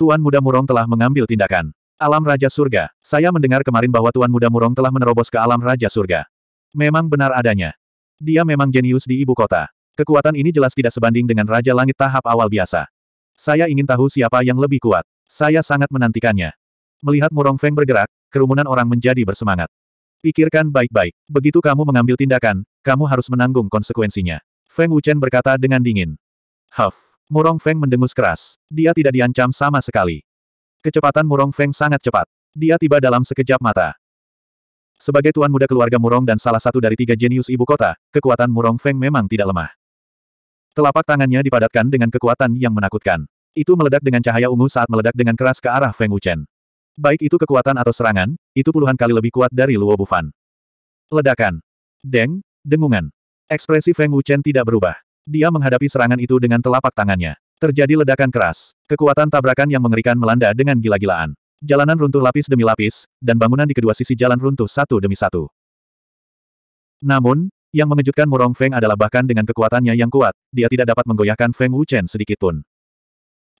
Tuan Muda Murong telah mengambil tindakan. Alam Raja Surga, saya mendengar kemarin bahwa Tuan Muda Murong telah menerobos ke Alam Raja Surga. Memang benar adanya. Dia memang jenius di ibu kota. Kekuatan ini jelas tidak sebanding dengan Raja Langit tahap awal biasa. Saya ingin tahu siapa yang lebih kuat. Saya sangat menantikannya. Melihat Murong Feng bergerak, kerumunan orang menjadi bersemangat. Pikirkan baik-baik. Begitu kamu mengambil tindakan, kamu harus menanggung konsekuensinya. Feng Wuchen berkata dengan dingin. Huff. Murong Feng mendengus keras. Dia tidak diancam sama sekali. Kecepatan Murong Feng sangat cepat. Dia tiba dalam sekejap mata. Sebagai tuan muda keluarga Murong dan salah satu dari tiga jenius ibu kota, kekuatan Murong Feng memang tidak lemah. Telapak tangannya dipadatkan dengan kekuatan yang menakutkan. Itu meledak dengan cahaya ungu saat meledak dengan keras ke arah Feng Wuchen. Baik itu kekuatan atau serangan, itu puluhan kali lebih kuat dari Luo Bufan. Ledakan. Deng, dengungan. Ekspresi Feng Wuchen tidak berubah. Dia menghadapi serangan itu dengan telapak tangannya. Terjadi ledakan keras. Kekuatan tabrakan yang mengerikan melanda dengan gila-gilaan. Jalanan runtuh lapis demi lapis, dan bangunan di kedua sisi jalan runtuh satu demi satu. Namun, yang mengejutkan Murong Feng adalah bahkan dengan kekuatannya yang kuat, dia tidak dapat menggoyahkan Feng Wuchen sedikitpun.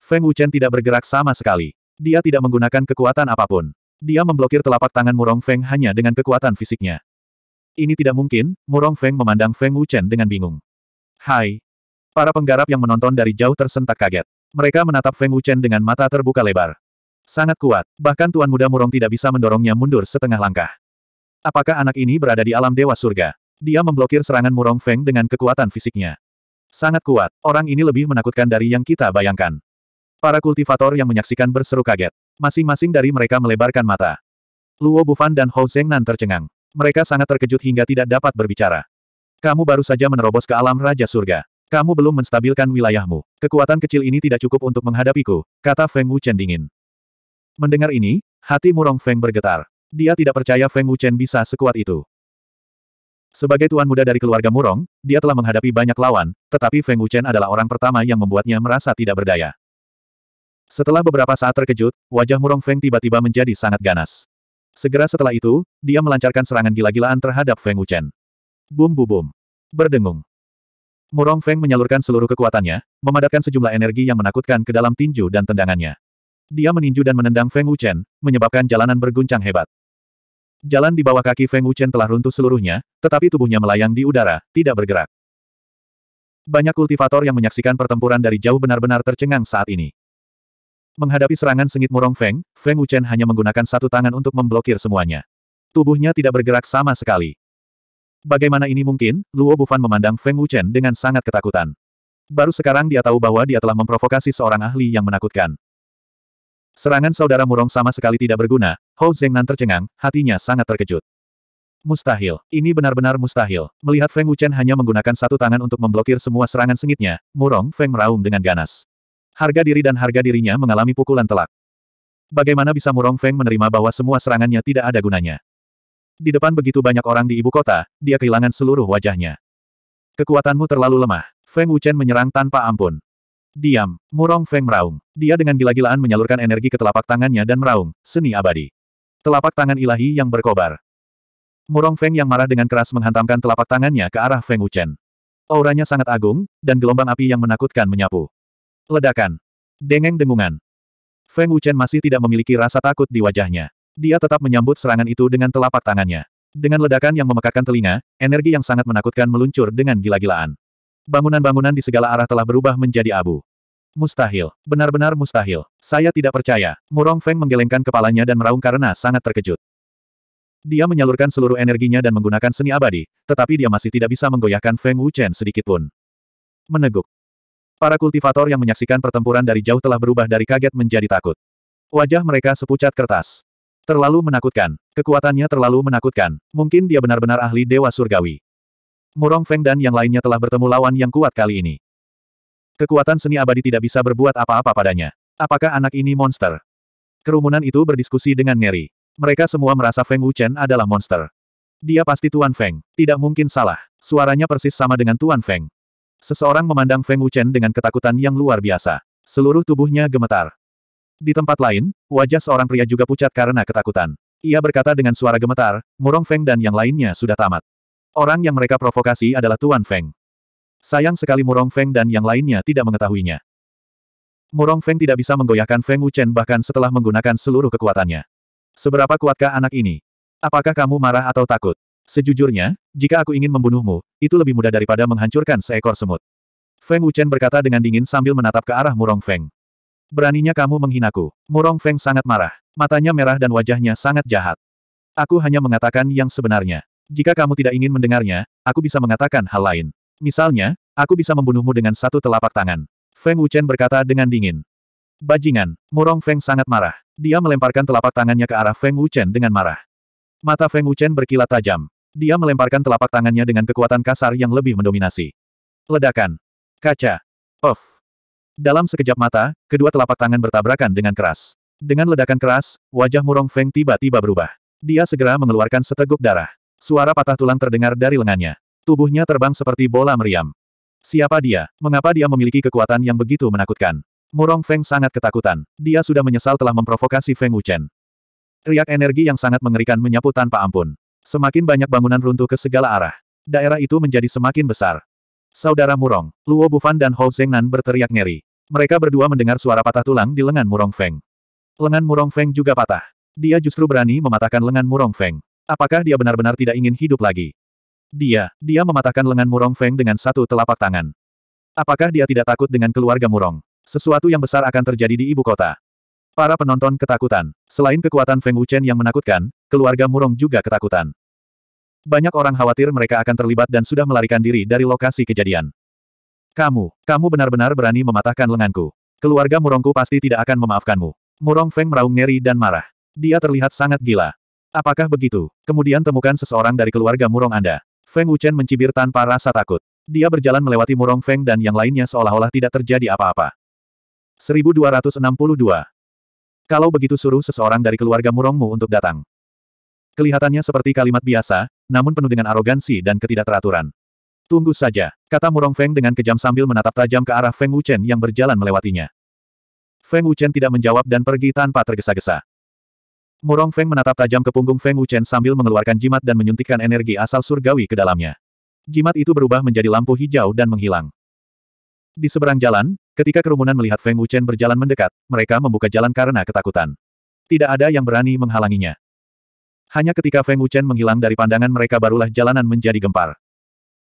Feng Wuchen tidak bergerak sama sekali. Dia tidak menggunakan kekuatan apapun. Dia memblokir telapak tangan Murong Feng hanya dengan kekuatan fisiknya. Ini tidak mungkin, Murong Feng memandang Feng Wuchen dengan bingung. Hai. Para penggarap yang menonton dari jauh tersentak kaget. Mereka menatap Feng Wuchen dengan mata terbuka lebar. Sangat kuat, bahkan Tuan Muda Murong tidak bisa mendorongnya mundur setengah langkah. Apakah anak ini berada di alam dewa surga? Dia memblokir serangan Murong Feng dengan kekuatan fisiknya. Sangat kuat, orang ini lebih menakutkan dari yang kita bayangkan. Para kultivator yang menyaksikan berseru kaget. Masing-masing dari mereka melebarkan mata. Luo Bufan dan Hou Zhengnan tercengang. Mereka sangat terkejut hingga tidak dapat berbicara. Kamu baru saja menerobos ke alam Raja Surga. Kamu belum menstabilkan wilayahmu. Kekuatan kecil ini tidak cukup untuk menghadapiku, kata Feng Wuchen dingin. Mendengar ini, hati murong Feng bergetar. Dia tidak percaya Feng Wuchen bisa sekuat itu. Sebagai tuan muda dari keluarga Murong, dia telah menghadapi banyak lawan, tetapi Feng Wuchen adalah orang pertama yang membuatnya merasa tidak berdaya. Setelah beberapa saat terkejut, wajah Murong Feng tiba-tiba menjadi sangat ganas. Segera setelah itu, dia melancarkan serangan gila-gilaan terhadap Feng Wuchen. Bum bu Berdengung. Murong Feng menyalurkan seluruh kekuatannya, memadatkan sejumlah energi yang menakutkan ke dalam tinju dan tendangannya. Dia meninju dan menendang Feng Wuchen, menyebabkan jalanan berguncang hebat. Jalan di bawah kaki Feng Wuchen telah runtuh seluruhnya, tetapi tubuhnya melayang di udara, tidak bergerak. Banyak kultivator yang menyaksikan pertempuran dari jauh benar-benar tercengang saat ini. Menghadapi serangan sengit Murong Feng, Feng Wuchen hanya menggunakan satu tangan untuk memblokir semuanya. Tubuhnya tidak bergerak sama sekali. Bagaimana ini mungkin? Luo Bufan memandang Feng Wuchen dengan sangat ketakutan. Baru sekarang dia tahu bahwa dia telah memprovokasi seorang ahli yang menakutkan. Serangan saudara murong sama sekali tidak berguna, Hou Zhengnan tercengang, hatinya sangat terkejut. Mustahil, ini benar-benar mustahil. Melihat Feng Wuchen hanya menggunakan satu tangan untuk memblokir semua serangan sengitnya, murong Feng meraung dengan ganas. Harga diri dan harga dirinya mengalami pukulan telak. Bagaimana bisa Murong Feng menerima bahwa semua serangannya tidak ada gunanya? Di depan begitu banyak orang di ibu kota, dia kehilangan seluruh wajahnya. Kekuatanmu terlalu lemah. Feng Wuchen menyerang tanpa ampun. Diam, murong Feng meraung. Dia dengan gila-gilaan menyalurkan energi ke telapak tangannya dan meraung, seni abadi. Telapak tangan ilahi yang berkobar. Murong Feng yang marah dengan keras menghantamkan telapak tangannya ke arah Feng Wuchen. Auranya sangat agung, dan gelombang api yang menakutkan menyapu. Ledakan. Dengeng dengungan. Feng Wuchen masih tidak memiliki rasa takut di wajahnya. Dia tetap menyambut serangan itu dengan telapak tangannya. Dengan ledakan yang memekakkan telinga, energi yang sangat menakutkan meluncur dengan gila-gilaan. Bangunan-bangunan di segala arah telah berubah menjadi abu. Mustahil. Benar-benar mustahil. Saya tidak percaya. Murong Feng menggelengkan kepalanya dan meraung karena sangat terkejut. Dia menyalurkan seluruh energinya dan menggunakan seni abadi, tetapi dia masih tidak bisa menggoyahkan Feng Wuchen sedikitpun. Meneguk. Para kultivator yang menyaksikan pertempuran dari jauh telah berubah dari kaget menjadi takut. Wajah mereka sepucat kertas. Terlalu menakutkan. Kekuatannya terlalu menakutkan. Mungkin dia benar-benar ahli Dewa Surgawi. Murong Feng dan yang lainnya telah bertemu lawan yang kuat kali ini. Kekuatan seni abadi tidak bisa berbuat apa-apa padanya. Apakah anak ini monster? Kerumunan itu berdiskusi dengan ngeri. Mereka semua merasa Feng Wuchen adalah monster. Dia pasti Tuan Feng. Tidak mungkin salah. Suaranya persis sama dengan Tuan Feng. Seseorang memandang Feng Wuchen dengan ketakutan yang luar biasa. Seluruh tubuhnya gemetar. Di tempat lain, wajah seorang pria juga pucat karena ketakutan. Ia berkata dengan suara gemetar, Murong Feng dan yang lainnya sudah tamat. Orang yang mereka provokasi adalah Tuan Feng. Sayang sekali Murong Feng dan yang lainnya tidak mengetahuinya. Murong Feng tidak bisa menggoyahkan Feng Wuchen bahkan setelah menggunakan seluruh kekuatannya. Seberapa kuatkah anak ini? Apakah kamu marah atau takut? Sejujurnya, jika aku ingin membunuhmu, itu lebih mudah daripada menghancurkan seekor semut. Feng Wuchen berkata dengan dingin sambil menatap ke arah Murong Feng. Beraninya kamu menghinaku. Murong Feng sangat marah. Matanya merah dan wajahnya sangat jahat. Aku hanya mengatakan yang sebenarnya. Jika kamu tidak ingin mendengarnya, aku bisa mengatakan hal lain. Misalnya, aku bisa membunuhmu dengan satu telapak tangan. Feng Wuchen berkata dengan dingin. Bajingan, Murong Feng sangat marah. Dia melemparkan telapak tangannya ke arah Feng Wuchen dengan marah. Mata Feng Wuchen berkilat tajam. Dia melemparkan telapak tangannya dengan kekuatan kasar yang lebih mendominasi. Ledakan. Kaca. Off. Dalam sekejap mata, kedua telapak tangan bertabrakan dengan keras. Dengan ledakan keras, wajah Murong Feng tiba-tiba berubah. Dia segera mengeluarkan seteguk darah. Suara patah tulang terdengar dari lengannya. Tubuhnya terbang seperti bola meriam. Siapa dia? Mengapa dia memiliki kekuatan yang begitu menakutkan? Murong Feng sangat ketakutan. Dia sudah menyesal telah memprovokasi Feng Wuchen. Riak energi yang sangat mengerikan menyapu tanpa ampun. Semakin banyak bangunan runtuh ke segala arah. Daerah itu menjadi semakin besar. Saudara Murong, Luo Bufan dan Hou Zengnan berteriak ngeri. Mereka berdua mendengar suara patah tulang di lengan Murong Feng. Lengan Murong Feng juga patah. Dia justru berani mematahkan lengan Murong Feng. Apakah dia benar-benar tidak ingin hidup lagi? Dia, dia mematahkan lengan Murong Feng dengan satu telapak tangan. Apakah dia tidak takut dengan keluarga Murong? Sesuatu yang besar akan terjadi di ibu kota. Para penonton ketakutan. Selain kekuatan Feng Wuchen yang menakutkan, keluarga Murong juga ketakutan. Banyak orang khawatir mereka akan terlibat dan sudah melarikan diri dari lokasi kejadian. Kamu, kamu benar-benar berani mematahkan lenganku. Keluarga Murongku pasti tidak akan memaafkanmu. Murong Feng meraung ngeri dan marah. Dia terlihat sangat gila. Apakah begitu? Kemudian temukan seseorang dari keluarga Murong Anda. Feng Wuchen mencibir tanpa rasa takut. Dia berjalan melewati Murong Feng dan yang lainnya seolah-olah tidak terjadi apa-apa. 1262. Kalau begitu suruh seseorang dari keluarga Murongmu untuk datang. Kelihatannya seperti kalimat biasa, namun penuh dengan arogansi dan ketidakteraturan. Tunggu saja, kata Murong Feng dengan kejam sambil menatap tajam ke arah Feng Wuchen yang berjalan melewatinya. Feng Wuchen tidak menjawab dan pergi tanpa tergesa-gesa. Murong Feng menatap tajam ke punggung Feng Wuchen sambil mengeluarkan jimat dan menyuntikkan energi asal surgawi ke dalamnya. Jimat itu berubah menjadi lampu hijau dan menghilang. Di seberang jalan, ketika kerumunan melihat Feng Wuchen berjalan mendekat, mereka membuka jalan karena ketakutan. Tidak ada yang berani menghalanginya. Hanya ketika Feng Wuchen menghilang dari pandangan mereka barulah jalanan menjadi gempar.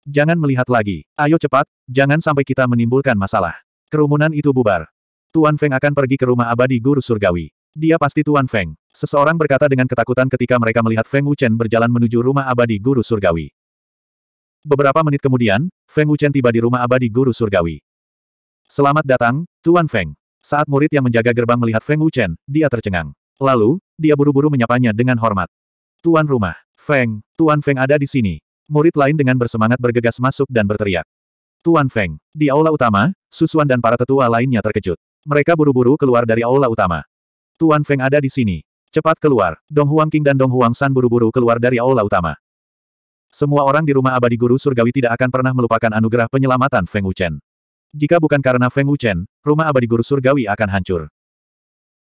Jangan melihat lagi. Ayo cepat, jangan sampai kita menimbulkan masalah. Kerumunan itu bubar. Tuan Feng akan pergi ke rumah abadi guru surgawi. Dia pasti Tuan Feng. Seseorang berkata dengan ketakutan ketika mereka melihat Feng Wuchen berjalan menuju rumah abadi guru surgawi. Beberapa menit kemudian, Feng Wuchen tiba di rumah abadi guru surgawi. Selamat datang, Tuan Feng. Saat murid yang menjaga gerbang melihat Feng Wuchen, dia tercengang. Lalu, dia buru-buru menyapanya dengan hormat. Tuan rumah, Feng, Tuan Feng ada di sini. Murid lain dengan bersemangat bergegas masuk dan berteriak. Tuan Feng, di aula utama, Susuan dan para tetua lainnya terkejut. Mereka buru-buru keluar dari aula utama. Tuan Feng ada di sini. Cepat keluar. Dong Huang King dan Dong Huang San buru-buru keluar dari aula utama. Semua orang di rumah abadi guru surgawi tidak akan pernah melupakan anugerah penyelamatan Feng Wuchen. Jika bukan karena Feng Wuchen, rumah abadi guru surgawi akan hancur.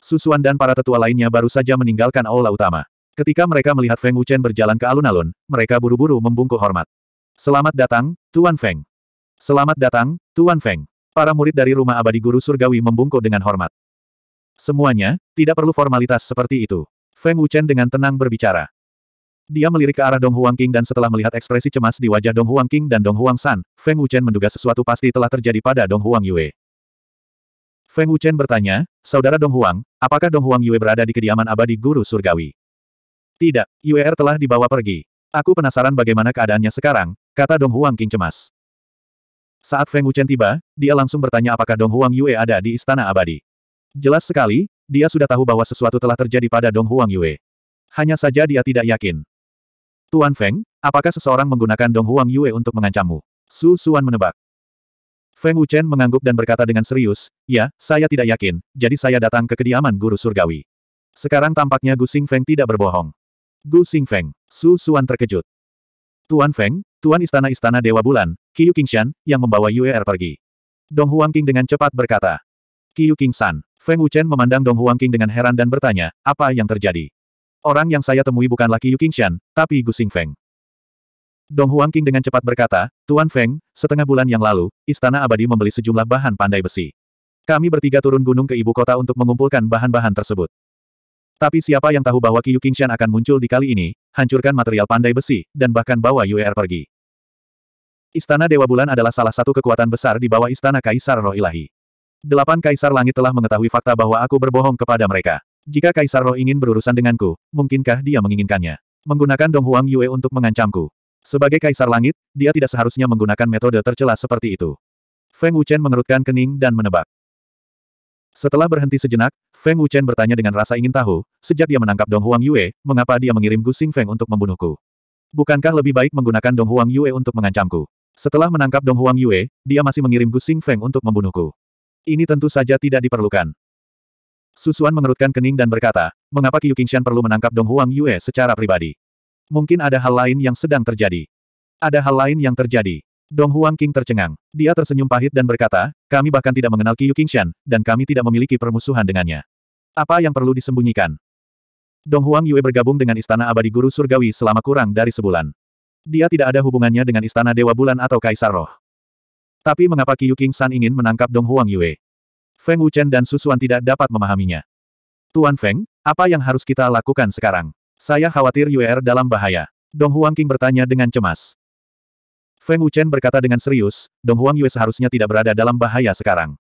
Susuan dan para tetua lainnya baru saja meninggalkan aula utama. Ketika mereka melihat Feng Wuchen berjalan ke alun-alun, mereka buru-buru membungkuk hormat. Selamat datang, Tuan Feng. Selamat datang, Tuan Feng. Para murid dari rumah abadi guru surgawi membungkuk dengan hormat. Semuanya, tidak perlu formalitas seperti itu. Feng Wuchen dengan tenang berbicara. Dia melirik ke arah Dong Huang King dan setelah melihat ekspresi cemas di wajah Dong Huang King dan Dong Huang San, Feng Wuchen menduga sesuatu pasti telah terjadi pada Dong Huang Yue. Feng Wuchen bertanya, Saudara Dong Huang, apakah Dong Huang Yue berada di kediaman abadi guru surgawi? Tidak, Yuer telah dibawa pergi. Aku penasaran bagaimana keadaannya sekarang, kata Dong Huang King cemas. Saat Feng Wuchen tiba, dia langsung bertanya apakah Dong Huang Yue ada di Istana Abadi. Jelas sekali, dia sudah tahu bahwa sesuatu telah terjadi pada Dong Huang Yue. Hanya saja dia tidak yakin. Tuan Feng, apakah seseorang menggunakan Dong Huang Yue untuk mengancammu? Su Suan menebak. Feng Wuchen mengangguk dan berkata dengan serius, ya, saya tidak yakin, jadi saya datang ke kediaman guru surgawi. Sekarang tampaknya Gu Gusing Feng tidak berbohong. Gu Feng, Su Suan terkejut. Tuan Feng, Tuan Istana-Istana Dewa Bulan, Qiu Qingshan, yang membawa Er pergi. Dong Huang King dengan cepat berkata. Qiu Qingshan, Feng Wuchen memandang Dong Huang King dengan heran dan bertanya, apa yang terjadi? Orang yang saya temui bukanlah Qiu Qingshan, tapi Gu Feng. Dong Huang King dengan cepat berkata, Tuan Feng, setengah bulan yang lalu, Istana Abadi membeli sejumlah bahan pandai besi. Kami bertiga turun gunung ke ibu kota untuk mengumpulkan bahan-bahan tersebut. Tapi siapa yang tahu bahwa Qiu Qingshan akan muncul di kali ini, hancurkan material pandai besi, dan bahkan bawa Yue'er pergi. Istana Dewa Bulan adalah salah satu kekuatan besar di bawah Istana Kaisar Roh Ilahi. Delapan Kaisar Langit telah mengetahui fakta bahwa aku berbohong kepada mereka. Jika Kaisar Roh ingin berurusan denganku, mungkinkah dia menginginkannya? Menggunakan Dong Huang Yue untuk mengancamku. Sebagai Kaisar Langit, dia tidak seharusnya menggunakan metode tercela seperti itu. Feng Wuchen mengerutkan kening dan menebak. Setelah berhenti sejenak, Feng Wuchen bertanya dengan rasa ingin tahu, sejak dia menangkap Dong Huang Yue, mengapa dia mengirim Gu Xing Feng untuk membunuhku? Bukankah lebih baik menggunakan Dong Huang Yue untuk mengancamku? Setelah menangkap Dong Huang Yue, dia masih mengirim Gu Xing Feng untuk membunuhku. Ini tentu saja tidak diperlukan. Susuan mengerutkan kening dan berkata, mengapa Qiu Qingshan perlu menangkap Dong Huang Yue secara pribadi? Mungkin ada hal lain yang sedang terjadi. Ada hal lain yang terjadi. Dong Huang King tercengang. Dia tersenyum pahit dan berkata, kami bahkan tidak mengenal Qiyu Qingshan, dan kami tidak memiliki permusuhan dengannya. Apa yang perlu disembunyikan? Dong Huang Yue bergabung dengan Istana Abadi Guru Surgawi selama kurang dari sebulan. Dia tidak ada hubungannya dengan Istana Dewa Bulan atau Kaisar Roh. Tapi mengapa Qiyu Qingshan ingin menangkap Dong Huang Yue? Feng Wuchen dan Susuan tidak dapat memahaminya. Tuan Feng, apa yang harus kita lakukan sekarang? Saya khawatir er dalam bahaya. Dong Huang King bertanya dengan cemas. Feng Wuchen berkata dengan serius, Dong Huang Yue seharusnya tidak berada dalam bahaya sekarang.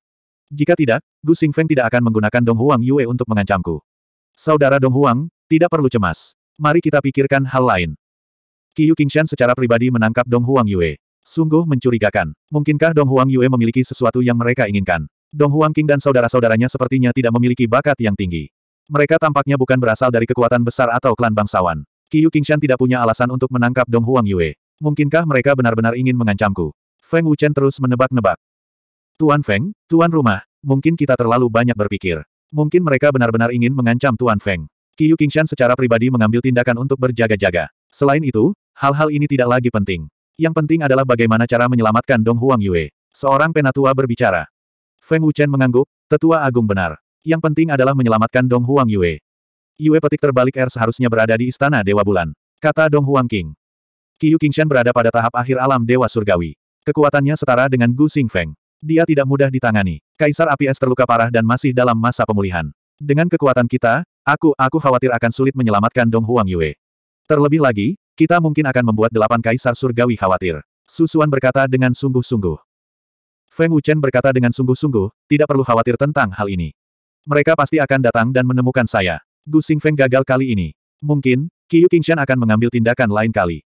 Jika tidak, Gu Feng tidak akan menggunakan Dong Huang Yue untuk mengancamku. Saudara Dong Huang, tidak perlu cemas. Mari kita pikirkan hal lain. Qiu Qingshan secara pribadi menangkap Dong Huang Yue. Sungguh mencurigakan. Mungkinkah Dong Huang Yue memiliki sesuatu yang mereka inginkan? Dong Huang King dan saudara-saudaranya sepertinya tidak memiliki bakat yang tinggi. Mereka tampaknya bukan berasal dari kekuatan besar atau klan bangsawan. Qiu Qingshan tidak punya alasan untuk menangkap Dong Huang Yue. Mungkinkah mereka benar-benar ingin mengancamku? Feng Wuchen terus menebak-nebak. Tuan Feng, Tuan Rumah, mungkin kita terlalu banyak berpikir. Mungkin mereka benar-benar ingin mengancam Tuan Feng. Qiu Qingshan secara pribadi mengambil tindakan untuk berjaga-jaga. Selain itu, hal-hal ini tidak lagi penting. Yang penting adalah bagaimana cara menyelamatkan Dong Huang Yue. Seorang penatua berbicara. Feng Wuchen mengangguk, tetua agung benar. Yang penting adalah menyelamatkan Dong Huang Yue. Yue petik terbalik Air er seharusnya berada di istana Dewa Bulan. Kata Dong Huang King. Qiu Qingshan berada pada tahap akhir alam Dewa Surgawi. Kekuatannya setara dengan Gu Xingfeng. Dia tidak mudah ditangani. Kaisar Api Es terluka parah dan masih dalam masa pemulihan. Dengan kekuatan kita, aku, aku khawatir akan sulit menyelamatkan Dong Huang Yue. Terlebih lagi, kita mungkin akan membuat delapan kaisar surgawi khawatir. Susuan berkata dengan sungguh-sungguh. Feng Wuchen berkata dengan sungguh-sungguh, tidak perlu khawatir tentang hal ini. Mereka pasti akan datang dan menemukan saya. Gu Xingfeng gagal kali ini. Mungkin, Qiu Qingshan akan mengambil tindakan lain kali.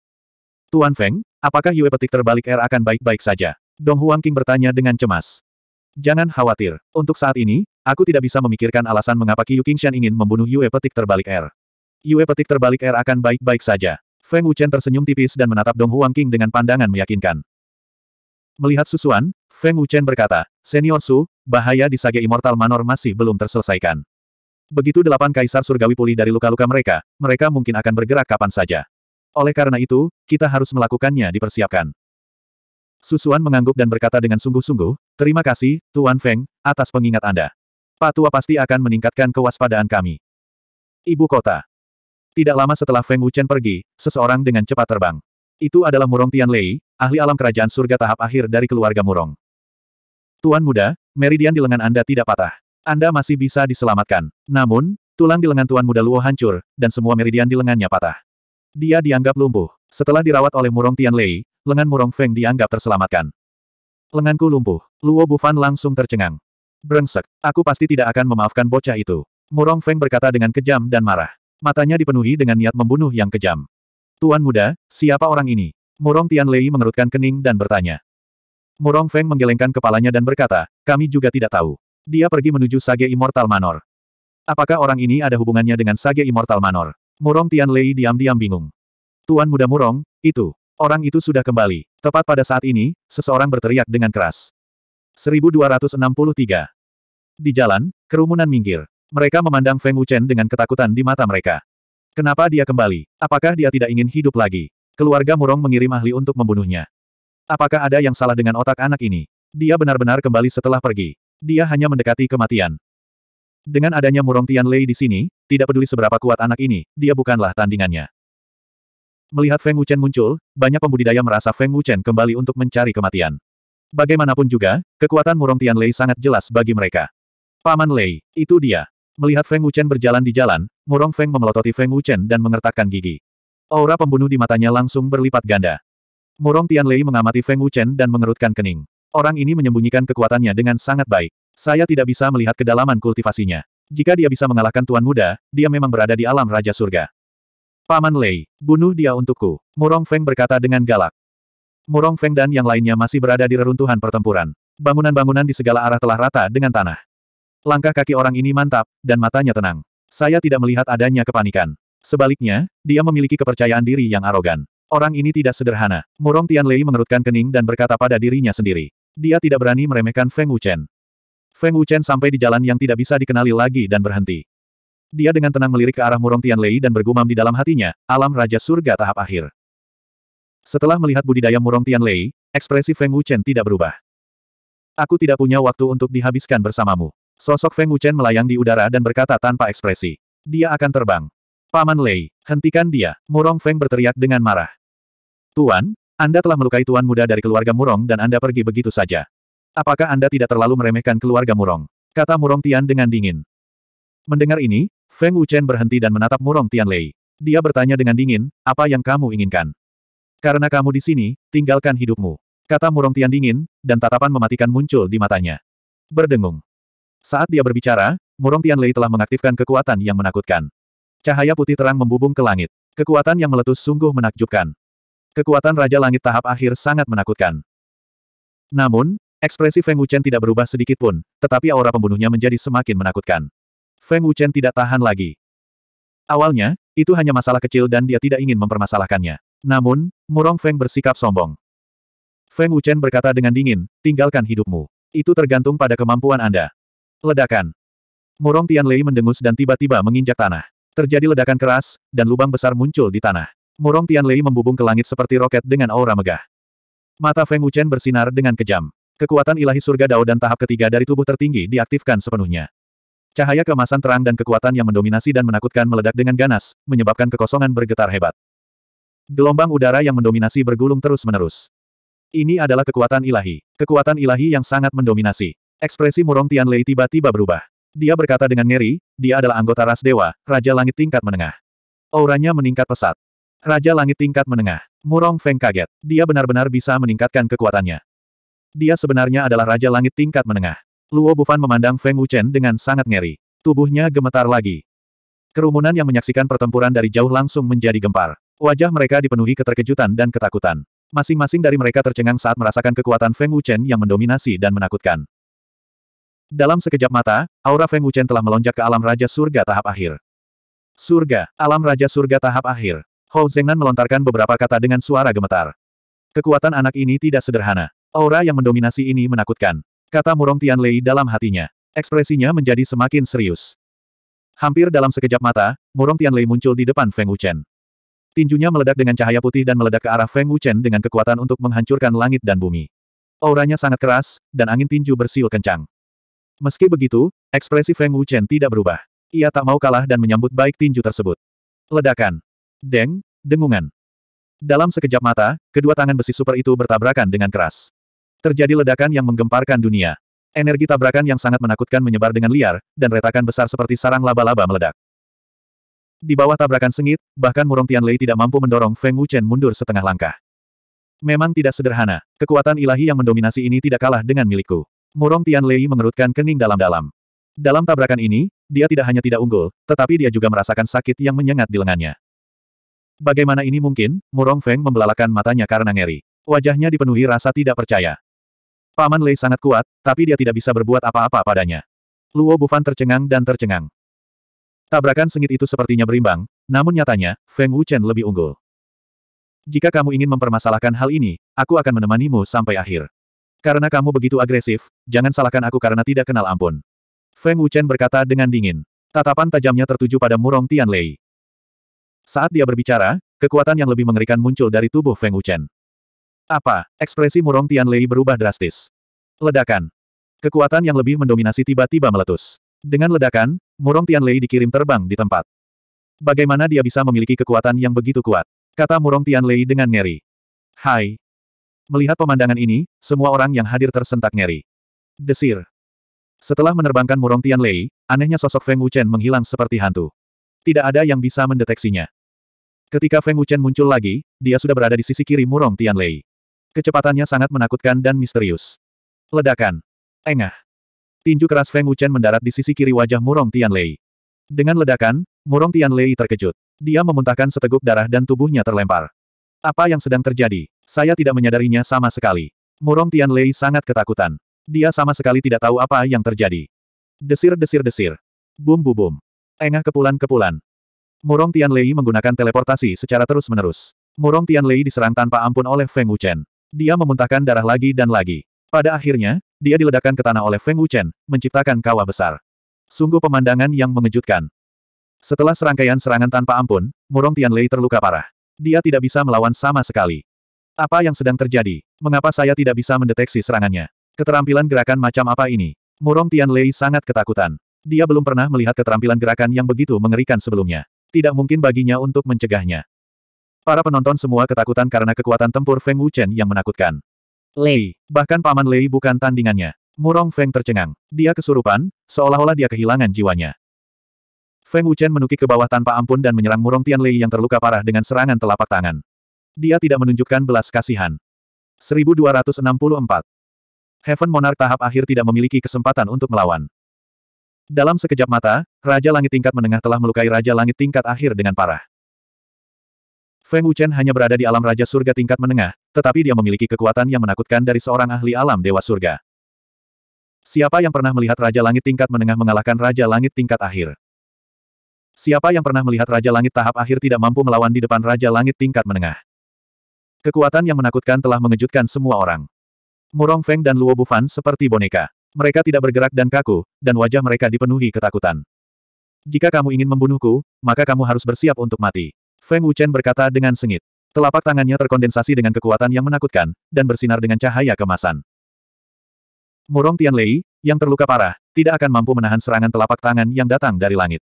Tuan Feng, apakah Yue petik terbalik Air akan baik-baik saja? Dong Huang King bertanya dengan cemas. Jangan khawatir, untuk saat ini, aku tidak bisa memikirkan alasan mengapa Qiu Qingshan ingin membunuh Yue petik terbalik Air. Yue petik terbalik Air akan baik-baik saja. Feng Wuchen tersenyum tipis dan menatap Dong Huang King dengan pandangan meyakinkan. Melihat susuan, Feng Wuchen berkata, Senior Su, bahaya di Sage Immortal Manor masih belum terselesaikan. Begitu delapan kaisar surgawi pulih dari luka-luka mereka, mereka mungkin akan bergerak kapan saja. Oleh karena itu, kita harus melakukannya dipersiapkan. Susuan mengangguk dan berkata dengan sungguh-sungguh, terima kasih, Tuan Feng, atas pengingat Anda. Pak tua pasti akan meningkatkan kewaspadaan kami. Ibu kota. Tidak lama setelah Feng Wuchen pergi, seseorang dengan cepat terbang. Itu adalah Murong Tianlei, ahli alam kerajaan surga tahap akhir dari keluarga Murong. Tuan muda, meridian di lengan Anda tidak patah. Anda masih bisa diselamatkan. Namun, tulang di lengan Tuan muda Luo hancur, dan semua meridian di lengannya patah dia dianggap lumpuh. Setelah dirawat oleh Murong Tianlei, lengan Murong Feng dianggap terselamatkan. Lenganku lumpuh. Luo Bufan langsung tercengang. Brengsek, aku pasti tidak akan memaafkan bocah itu. Murong Feng berkata dengan kejam dan marah. Matanya dipenuhi dengan niat membunuh yang kejam. Tuan muda, siapa orang ini? Murong Tianlei mengerutkan kening dan bertanya. Murong Feng menggelengkan kepalanya dan berkata, kami juga tidak tahu. Dia pergi menuju Sage Immortal Manor. Apakah orang ini ada hubungannya dengan Sage Immortal Manor? Murong Tianlei diam-diam bingung. Tuan muda Murong, itu. Orang itu sudah kembali. Tepat pada saat ini, seseorang berteriak dengan keras. 1263. Di jalan, kerumunan minggir. Mereka memandang Feng Wuchen dengan ketakutan di mata mereka. Kenapa dia kembali? Apakah dia tidak ingin hidup lagi? Keluarga Murong mengirim ahli untuk membunuhnya. Apakah ada yang salah dengan otak anak ini? Dia benar-benar kembali setelah pergi. Dia hanya mendekati kematian. Dengan adanya Murong Tianlei di sini, tidak peduli seberapa kuat anak ini, dia bukanlah tandingannya. Melihat Feng Wuchen muncul, banyak pembudidaya merasa Feng Wuchen kembali untuk mencari kematian. Bagaimanapun juga, kekuatan Murong Lei sangat jelas bagi mereka. Paman Lei, itu dia. Melihat Feng Wuchen berjalan di jalan, Murong Feng memelototi Feng Wuchen dan mengertakkan gigi. Aura pembunuh di matanya langsung berlipat ganda. Murong Lei mengamati Feng Wuchen dan mengerutkan kening. Orang ini menyembunyikan kekuatannya dengan sangat baik. Saya tidak bisa melihat kedalaman kultivasinya. Jika dia bisa mengalahkan Tuan Muda, dia memang berada di alam Raja Surga. Paman Lei, bunuh dia untukku. Murong Feng berkata dengan galak. Murong Feng dan yang lainnya masih berada di reruntuhan pertempuran. Bangunan-bangunan di segala arah telah rata dengan tanah. Langkah kaki orang ini mantap, dan matanya tenang. Saya tidak melihat adanya kepanikan. Sebaliknya, dia memiliki kepercayaan diri yang arogan. Orang ini tidak sederhana. Murong Tian Lei mengerutkan kening dan berkata pada dirinya sendiri. Dia tidak berani meremehkan Feng Wuchen. Feng Wuchen sampai di jalan yang tidak bisa dikenali lagi dan berhenti. Dia dengan tenang melirik ke arah Murong Tianlei dan bergumam di dalam hatinya, alam Raja Surga tahap akhir. Setelah melihat budidaya Murong Tianlei, ekspresi Feng Wuchen tidak berubah. Aku tidak punya waktu untuk dihabiskan bersamamu. Sosok Feng Wuchen melayang di udara dan berkata tanpa ekspresi. Dia akan terbang. Paman Lei, hentikan dia, Murong Feng berteriak dengan marah. Tuan, Anda telah melukai tuan muda dari keluarga Murong dan Anda pergi begitu saja. Apakah Anda tidak terlalu meremehkan keluarga Murong? Kata Murong Tian dengan dingin. Mendengar ini, Feng Wuchen berhenti dan menatap Murong Tian Lei. Dia bertanya dengan dingin, apa yang kamu inginkan? Karena kamu di sini, tinggalkan hidupmu. Kata Murong Tian dingin, dan tatapan mematikan muncul di matanya. Berdengung. Saat dia berbicara, Murong Tian Lei telah mengaktifkan kekuatan yang menakutkan. Cahaya putih terang membubung ke langit. Kekuatan yang meletus sungguh menakjubkan. Kekuatan Raja Langit tahap akhir sangat menakutkan. Namun, Ekspresi Feng Wuchen tidak berubah sedikit pun, tetapi aura pembunuhnya menjadi semakin menakutkan. Feng Wuchen tidak tahan lagi. Awalnya, itu hanya masalah kecil dan dia tidak ingin mempermasalahkannya. Namun, Murong Feng bersikap sombong. Feng Wuchen berkata dengan dingin, tinggalkan hidupmu. Itu tergantung pada kemampuan Anda. Ledakan. Murong Tianlei mendengus dan tiba-tiba menginjak tanah. Terjadi ledakan keras, dan lubang besar muncul di tanah. Murong Tianlei membubung ke langit seperti roket dengan aura megah. Mata Feng Wuchen bersinar dengan kejam. Kekuatan ilahi surga Dao dan tahap ketiga dari tubuh tertinggi diaktifkan sepenuhnya. Cahaya kemasan terang dan kekuatan yang mendominasi dan menakutkan meledak dengan ganas, menyebabkan kekosongan bergetar hebat. Gelombang udara yang mendominasi bergulung terus-menerus. Ini adalah kekuatan ilahi. Kekuatan ilahi yang sangat mendominasi. Ekspresi Murong Tian Lei tiba-tiba berubah. Dia berkata dengan ngeri, dia adalah anggota ras dewa, Raja Langit tingkat menengah. Auranya meningkat pesat. Raja Langit tingkat menengah. Murong Feng kaget. Dia benar-benar bisa meningkatkan kekuatannya. Dia sebenarnya adalah Raja Langit tingkat menengah. Luo Bufan memandang Feng Wuchen dengan sangat ngeri. Tubuhnya gemetar lagi. Kerumunan yang menyaksikan pertempuran dari jauh langsung menjadi gempar. Wajah mereka dipenuhi keterkejutan dan ketakutan. Masing-masing dari mereka tercengang saat merasakan kekuatan Feng Wuchen yang mendominasi dan menakutkan. Dalam sekejap mata, aura Feng Wuchen telah melonjak ke alam Raja Surga tahap akhir. Surga, alam Raja Surga tahap akhir. Hou Zengnan melontarkan beberapa kata dengan suara gemetar. Kekuatan anak ini tidak sederhana. Aura yang mendominasi ini menakutkan. Kata Murong Tianlei dalam hatinya. Ekspresinya menjadi semakin serius. Hampir dalam sekejap mata, Murong Tianlei muncul di depan Feng Wuchen. Tinjunya meledak dengan cahaya putih dan meledak ke arah Feng Wuchen dengan kekuatan untuk menghancurkan langit dan bumi. Auranya sangat keras, dan angin tinju bersiul kencang. Meski begitu, ekspresi Feng Wuchen tidak berubah. Ia tak mau kalah dan menyambut baik tinju tersebut. Ledakan. Deng, dengungan. Dalam sekejap mata, kedua tangan besi super itu bertabrakan dengan keras. Terjadi ledakan yang menggemparkan dunia. Energi tabrakan yang sangat menakutkan menyebar dengan liar, dan retakan besar seperti sarang laba-laba meledak. Di bawah tabrakan sengit, bahkan Murong Tianlei tidak mampu mendorong Feng Wuchen mundur setengah langkah. Memang tidak sederhana, kekuatan ilahi yang mendominasi ini tidak kalah dengan milikku. Murong Tianlei mengerutkan kening dalam-dalam. Dalam tabrakan ini, dia tidak hanya tidak unggul, tetapi dia juga merasakan sakit yang menyengat di lengannya. Bagaimana ini mungkin? Murong Feng membelalakan matanya karena ngeri. Wajahnya dipenuhi rasa tidak percaya. Paman Lei sangat kuat, tapi dia tidak bisa berbuat apa-apa padanya. Luo Bufan tercengang dan tercengang. Tabrakan sengit itu sepertinya berimbang, namun nyatanya, Feng Wuchen lebih unggul. Jika kamu ingin mempermasalahkan hal ini, aku akan menemanimu sampai akhir. Karena kamu begitu agresif, jangan salahkan aku karena tidak kenal ampun. Feng Wuchen berkata dengan dingin. Tatapan tajamnya tertuju pada murong Tian Lei. Saat dia berbicara, kekuatan yang lebih mengerikan muncul dari tubuh Feng Wuchen. Apa? Ekspresi murong Tian Lei berubah drastis. Ledakan. Kekuatan yang lebih mendominasi tiba-tiba meletus. Dengan ledakan, murong Tian Lei dikirim terbang di tempat. Bagaimana dia bisa memiliki kekuatan yang begitu kuat? Kata murong Tian Lei dengan ngeri. Hai. Melihat pemandangan ini, semua orang yang hadir tersentak ngeri. Desir. Setelah menerbangkan murong Tian Lei, anehnya sosok Feng Wuchen menghilang seperti hantu. Tidak ada yang bisa mendeteksinya. Ketika Feng Wuchen muncul lagi, dia sudah berada di sisi kiri Murong Tian Lei. Kecepatannya sangat menakutkan dan misterius. Ledakan. Engah. Tinju keras Feng Wuchen mendarat di sisi kiri wajah Murong Tianlei. Dengan ledakan, Murong Tianlei terkejut. Dia memuntahkan seteguk darah dan tubuhnya terlempar. Apa yang sedang terjadi? Saya tidak menyadarinya sama sekali. Murong Tianlei sangat ketakutan. Dia sama sekali tidak tahu apa yang terjadi. Desir-desir-desir. Bum-bu-bum. Engah kepulan-kepulan. Murong Tianlei menggunakan teleportasi secara terus-menerus. Murong Tianlei diserang tanpa ampun oleh Feng Wuchen. Dia memuntahkan darah lagi dan lagi. Pada akhirnya, dia diledakkan ke tanah oleh Feng Wuchen, menciptakan kawah besar. Sungguh pemandangan yang mengejutkan. Setelah serangkaian serangan tanpa ampun, Murong Tianlei terluka parah. Dia tidak bisa melawan sama sekali. Apa yang sedang terjadi? Mengapa saya tidak bisa mendeteksi serangannya? Keterampilan gerakan macam apa ini? Murong Tianlei sangat ketakutan. Dia belum pernah melihat keterampilan gerakan yang begitu mengerikan sebelumnya. Tidak mungkin baginya untuk mencegahnya. Para penonton semua ketakutan karena kekuatan tempur Feng Wuchen yang menakutkan. Lei. Bahkan paman Lei bukan tandingannya. Murong Feng tercengang. Dia kesurupan, seolah-olah dia kehilangan jiwanya. Feng Wuchen menukik ke bawah tanpa ampun dan menyerang Murong Tian Lei yang terluka parah dengan serangan telapak tangan. Dia tidak menunjukkan belas kasihan. 1264. Heaven Monarch tahap akhir tidak memiliki kesempatan untuk melawan. Dalam sekejap mata, Raja Langit tingkat menengah telah melukai Raja Langit tingkat akhir dengan parah. Feng Wuchen hanya berada di alam Raja Surga tingkat menengah, tetapi dia memiliki kekuatan yang menakutkan dari seorang ahli alam Dewa Surga. Siapa yang pernah melihat Raja Langit tingkat menengah mengalahkan Raja Langit tingkat akhir? Siapa yang pernah melihat Raja Langit tahap akhir tidak mampu melawan di depan Raja Langit tingkat menengah? Kekuatan yang menakutkan telah mengejutkan semua orang. Murong Feng dan Luo Bufan seperti boneka. Mereka tidak bergerak dan kaku, dan wajah mereka dipenuhi ketakutan. Jika kamu ingin membunuhku, maka kamu harus bersiap untuk mati. Feng Wuchen berkata dengan sengit. Telapak tangannya terkondensasi dengan kekuatan yang menakutkan, dan bersinar dengan cahaya kemasan. Murong Tianlei, yang terluka parah, tidak akan mampu menahan serangan telapak tangan yang datang dari langit.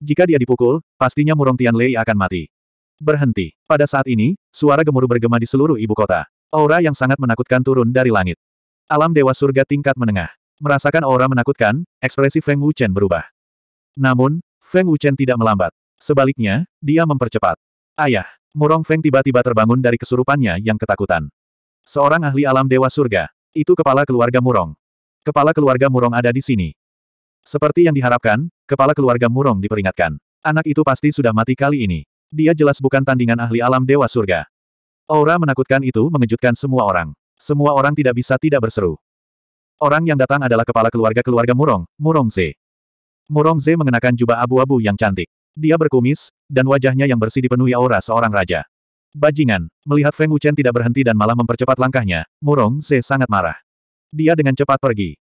Jika dia dipukul, pastinya Murong Tianlei akan mati. Berhenti. Pada saat ini, suara gemuruh bergema di seluruh ibu kota. Aura yang sangat menakutkan turun dari langit. Alam Dewa Surga tingkat menengah. Merasakan aura menakutkan, ekspresi Feng Wuchen berubah. Namun, Feng Wuchen tidak melambat. Sebaliknya, dia mempercepat. Ayah, Murong Feng tiba-tiba terbangun dari kesurupannya yang ketakutan. Seorang ahli alam dewa surga. Itu kepala keluarga Murong. Kepala keluarga Murong ada di sini. Seperti yang diharapkan, kepala keluarga Murong diperingatkan. Anak itu pasti sudah mati kali ini. Dia jelas bukan tandingan ahli alam dewa surga. Aura menakutkan itu mengejutkan semua orang. Semua orang tidak bisa tidak berseru. Orang yang datang adalah kepala keluarga keluarga Murong, Murong Z. Murong Z mengenakan jubah abu-abu yang cantik. Dia berkumis, dan wajahnya yang bersih dipenuhi aura seorang raja. Bajingan, melihat Feng Wuchen tidak berhenti dan malah mempercepat langkahnya, Murong Ze sangat marah. Dia dengan cepat pergi.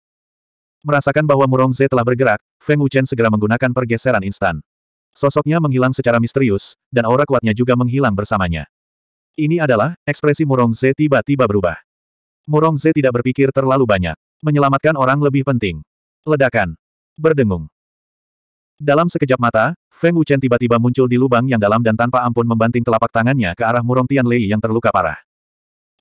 Merasakan bahwa Murong Ze telah bergerak, Feng Wuchen segera menggunakan pergeseran instan. Sosoknya menghilang secara misterius, dan aura kuatnya juga menghilang bersamanya. Ini adalah, ekspresi Murong Ze tiba-tiba berubah. Murong Ze tidak berpikir terlalu banyak. Menyelamatkan orang lebih penting. Ledakan. Berdengung. Dalam sekejap mata, Feng Wuchen tiba-tiba muncul di lubang yang dalam dan tanpa ampun membanting telapak tangannya ke arah murong Tian Lei yang terluka parah.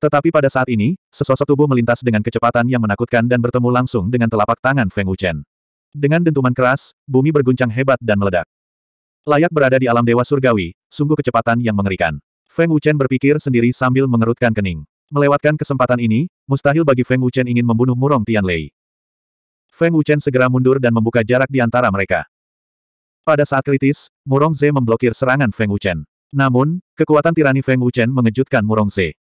Tetapi pada saat ini, sesosok tubuh melintas dengan kecepatan yang menakutkan dan bertemu langsung dengan telapak tangan Feng Wuchen. Dengan dentuman keras, bumi berguncang hebat dan meledak. Layak berada di alam dewa surgawi, sungguh kecepatan yang mengerikan. Feng Wuchen berpikir sendiri sambil mengerutkan kening. Melewatkan kesempatan ini, mustahil bagi Feng Wuchen ingin membunuh Murong Tian Lei. Feng Wuchen segera mundur dan membuka jarak di antara mereka. Pada saat kritis, Murong Murongze memblokir serangan Feng Wuchen. Namun, kekuatan tirani Feng Wuchen mengejutkan Murong Murongze.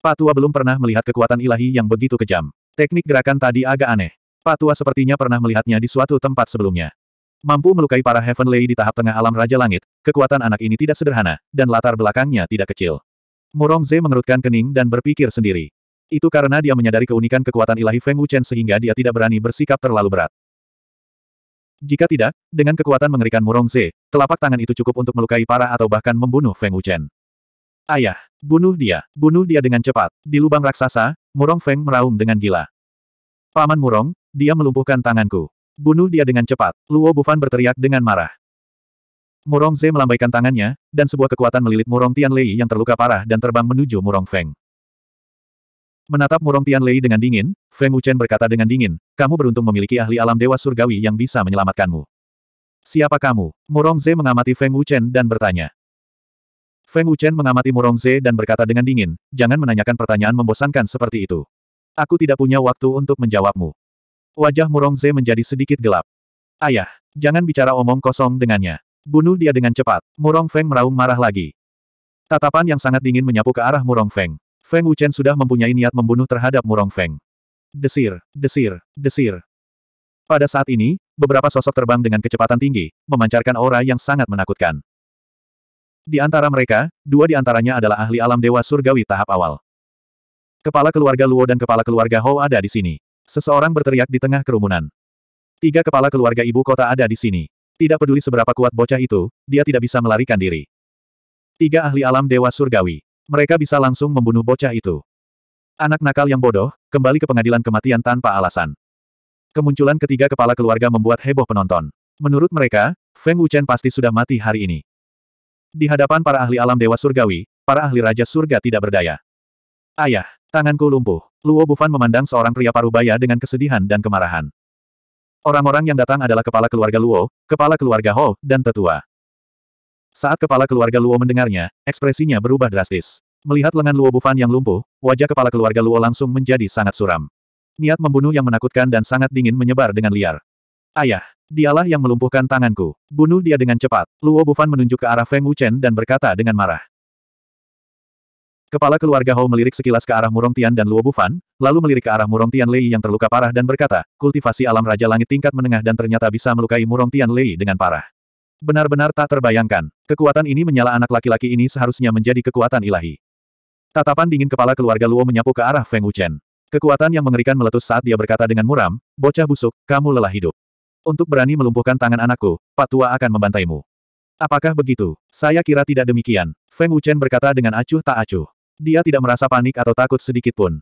Patua belum pernah melihat kekuatan ilahi yang begitu kejam. Teknik gerakan tadi agak aneh. Patua sepertinya pernah melihatnya di suatu tempat sebelumnya. Mampu melukai para Heavenly di tahap tengah alam Raja Langit, kekuatan anak ini tidak sederhana, dan latar belakangnya tidak kecil. Murong Murongze mengerutkan kening dan berpikir sendiri. Itu karena dia menyadari keunikan kekuatan ilahi Feng Wuchen sehingga dia tidak berani bersikap terlalu berat. Jika tidak, dengan kekuatan mengerikan Murong Ze, telapak tangan itu cukup untuk melukai para atau bahkan membunuh Feng Wuchen. Ayah, bunuh dia, bunuh dia dengan cepat. Di lubang raksasa, Murong Feng meraung dengan gila. Paman Murong, dia melumpuhkan tanganku. Bunuh dia dengan cepat, Luo Bufan berteriak dengan marah. Murong Ze melambaikan tangannya, dan sebuah kekuatan melilit Murong Tian Lei yang terluka parah dan terbang menuju Murong Feng. Menatap murong Tian Lei dengan dingin, Feng Wuchen berkata dengan dingin, kamu beruntung memiliki ahli alam dewa surgawi yang bisa menyelamatkanmu. Siapa kamu? Murong Ze mengamati Feng Wuchen dan bertanya. Feng Wuchen mengamati Murong Ze dan berkata dengan dingin, jangan menanyakan pertanyaan membosankan seperti itu. Aku tidak punya waktu untuk menjawabmu. Wajah Murong Ze menjadi sedikit gelap. Ayah, jangan bicara omong kosong dengannya. Bunuh dia dengan cepat. Murong Feng meraung marah lagi. Tatapan yang sangat dingin menyapu ke arah Murong Feng. Feng Wuchen sudah mempunyai niat membunuh terhadap Murong Feng. Desir, desir, desir. Pada saat ini, beberapa sosok terbang dengan kecepatan tinggi, memancarkan aura yang sangat menakutkan. Di antara mereka, dua di antaranya adalah ahli alam dewa surgawi tahap awal. Kepala keluarga Luo dan kepala keluarga Hou ada di sini. Seseorang berteriak di tengah kerumunan. Tiga kepala keluarga ibu kota ada di sini. Tidak peduli seberapa kuat bocah itu, dia tidak bisa melarikan diri. Tiga ahli alam dewa surgawi. Mereka bisa langsung membunuh bocah itu. Anak nakal yang bodoh, kembali ke pengadilan kematian tanpa alasan. Kemunculan ketiga kepala keluarga membuat heboh penonton. Menurut mereka, Feng Wuchen pasti sudah mati hari ini. Di hadapan para ahli alam dewa surgawi, para ahli raja surga tidak berdaya. Ayah, tanganku lumpuh. Luo Bufan memandang seorang pria parubaya dengan kesedihan dan kemarahan. Orang-orang yang datang adalah kepala keluarga Luo, kepala keluarga Ho, dan tetua. Saat kepala keluarga Luo mendengarnya, ekspresinya berubah drastis. Melihat lengan Luo Bufan yang lumpuh, wajah kepala keluarga Luo langsung menjadi sangat suram. Niat membunuh yang menakutkan dan sangat dingin menyebar dengan liar. Ayah, dialah yang melumpuhkan tanganku. Bunuh dia dengan cepat. Luo Bufan menunjuk ke arah Feng Wuchen dan berkata dengan marah. Kepala keluarga Hou melirik sekilas ke arah Murong Tian dan Luo Bufan, lalu melirik ke arah Murong Tian Lei yang terluka parah dan berkata, kultivasi alam Raja Langit tingkat menengah dan ternyata bisa melukai Murong Tian Lei dengan parah. Benar-benar tak terbayangkan, kekuatan ini menyala anak laki-laki ini seharusnya menjadi kekuatan ilahi. Tatapan dingin kepala keluarga Luo menyapu ke arah Feng Wuchen. Kekuatan yang mengerikan meletus saat dia berkata dengan muram, bocah busuk, kamu lelah hidup. Untuk berani melumpuhkan tangan anakku, Patua akan membantaimu. Apakah begitu? Saya kira tidak demikian. Feng Wuchen berkata dengan acuh tak acuh. Dia tidak merasa panik atau takut sedikit pun.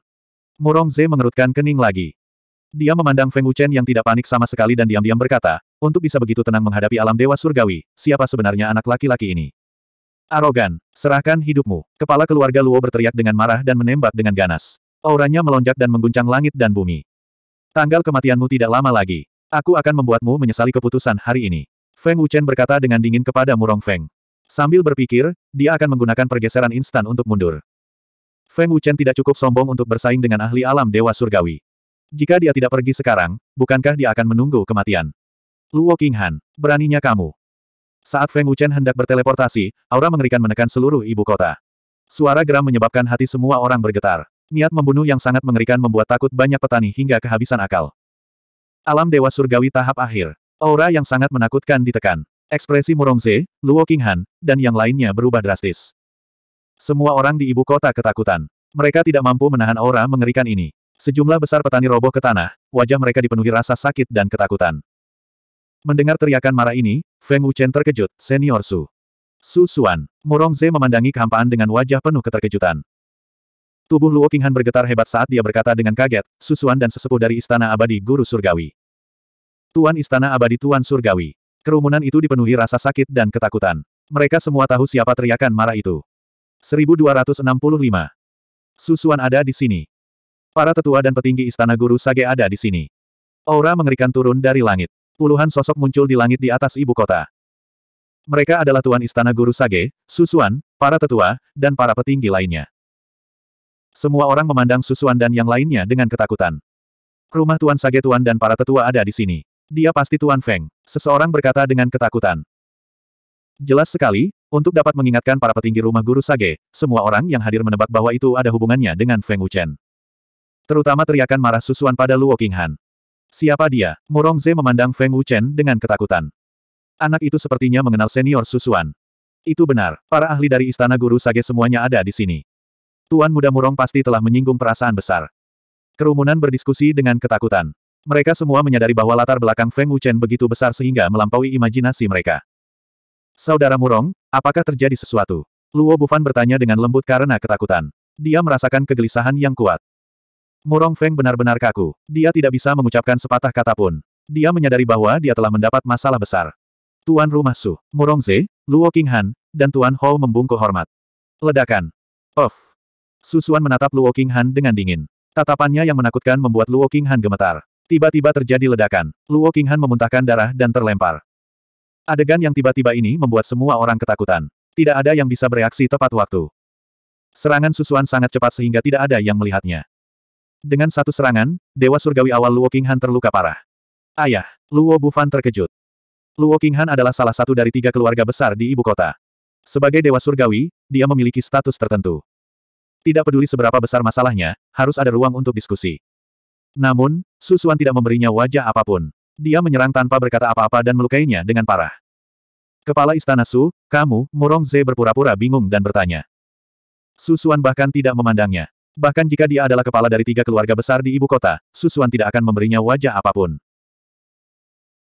Murong Ze mengerutkan kening lagi. Dia memandang Feng Wuchen yang tidak panik sama sekali dan diam-diam berkata, untuk bisa begitu tenang menghadapi alam dewa surgawi, siapa sebenarnya anak laki-laki ini? Arogan, serahkan hidupmu. Kepala keluarga Luo berteriak dengan marah dan menembak dengan ganas. Auranya melonjak dan mengguncang langit dan bumi. Tanggal kematianmu tidak lama lagi. Aku akan membuatmu menyesali keputusan hari ini. Feng Wuchen berkata dengan dingin kepada Murong Feng. Sambil berpikir, dia akan menggunakan pergeseran instan untuk mundur. Feng Wuchen tidak cukup sombong untuk bersaing dengan ahli alam Dewa Surgawi. Jika dia tidak pergi sekarang, bukankah dia akan menunggu kematian? Luo Qinghan, beraninya kamu. Saat Feng Wuchen hendak berteleportasi, aura mengerikan menekan seluruh ibu kota. Suara geram menyebabkan hati semua orang bergetar. Niat membunuh yang sangat mengerikan membuat takut banyak petani hingga kehabisan akal. Alam Dewa Surgawi tahap akhir. Aura yang sangat menakutkan ditekan. Ekspresi Murongze, Luo Qinghan, dan yang lainnya berubah drastis. Semua orang di ibu kota ketakutan. Mereka tidak mampu menahan aura mengerikan ini. Sejumlah besar petani roboh ke tanah, wajah mereka dipenuhi rasa sakit dan ketakutan. Mendengar teriakan marah ini, Feng Wuchen terkejut, senior Su. Su Murong Murongze memandangi kehampaan dengan wajah penuh keterkejutan. Tubuh Luo Qinghan bergetar hebat saat dia berkata dengan kaget, Su Suan dan sesepuh dari Istana Abadi Guru Surgawi. Tuan Istana Abadi Tuan Surgawi. Kerumunan itu dipenuhi rasa sakit dan ketakutan. Mereka semua tahu siapa teriakan marah itu. 1265. Su ada di sini. Para tetua dan petinggi Istana Guru Sage ada di sini. Aura mengerikan turun dari langit. Puluhan sosok muncul di langit di atas ibu kota. Mereka adalah Tuan Istana Guru Sage, Susuan, para tetua, dan para petinggi lainnya. Semua orang memandang Susuan dan yang lainnya dengan ketakutan. Rumah Tuan Sage Tuan dan para tetua ada di sini. Dia pasti Tuan Feng, seseorang berkata dengan ketakutan. Jelas sekali, untuk dapat mengingatkan para petinggi rumah Guru Sage, semua orang yang hadir menebak bahwa itu ada hubungannya dengan Feng Wuchen. Terutama teriakan marah Susuan pada Luo Qinghan. Siapa dia? Murongze memandang Feng Wuchen dengan ketakutan. Anak itu sepertinya mengenal senior Susuan. Itu benar, para ahli dari istana guru sage semuanya ada di sini. Tuan muda Murong pasti telah menyinggung perasaan besar. Kerumunan berdiskusi dengan ketakutan. Mereka semua menyadari bahwa latar belakang Feng Wuchen begitu besar sehingga melampaui imajinasi mereka. Saudara Murong, apakah terjadi sesuatu? Luo Bufan bertanya dengan lembut karena ketakutan. Dia merasakan kegelisahan yang kuat. Murong Feng benar-benar kaku. Dia tidak bisa mengucapkan sepatah kata pun. Dia menyadari bahwa dia telah mendapat masalah besar. Tuan Rumah Su, Murong Ze, Luo Qinghan, dan Tuan Hou membungkuk hormat. Ledakan. Off. Susuan menatap Luo Qinghan dengan dingin. Tatapannya yang menakutkan membuat Luo Qinghan gemetar. Tiba-tiba terjadi ledakan. Luo Qinghan memuntahkan darah dan terlempar. Adegan yang tiba-tiba ini membuat semua orang ketakutan. Tidak ada yang bisa bereaksi tepat waktu. Serangan susuan sangat cepat sehingga tidak ada yang melihatnya. Dengan satu serangan, Dewa Surgawi awal Luo Qinghan terluka parah. Ayah, Luo Bufan terkejut. Luo Qinghan adalah salah satu dari tiga keluarga besar di ibu kota. Sebagai Dewa Surgawi, dia memiliki status tertentu. Tidak peduli seberapa besar masalahnya, harus ada ruang untuk diskusi. Namun, Susuan tidak memberinya wajah apapun. Dia menyerang tanpa berkata apa-apa dan melukainya dengan parah. Kepala Istana Su, kamu, Murong Ze berpura-pura bingung dan bertanya. Susuan bahkan tidak memandangnya. Bahkan jika dia adalah kepala dari tiga keluarga besar di ibu kota, Susuan tidak akan memberinya wajah apapun.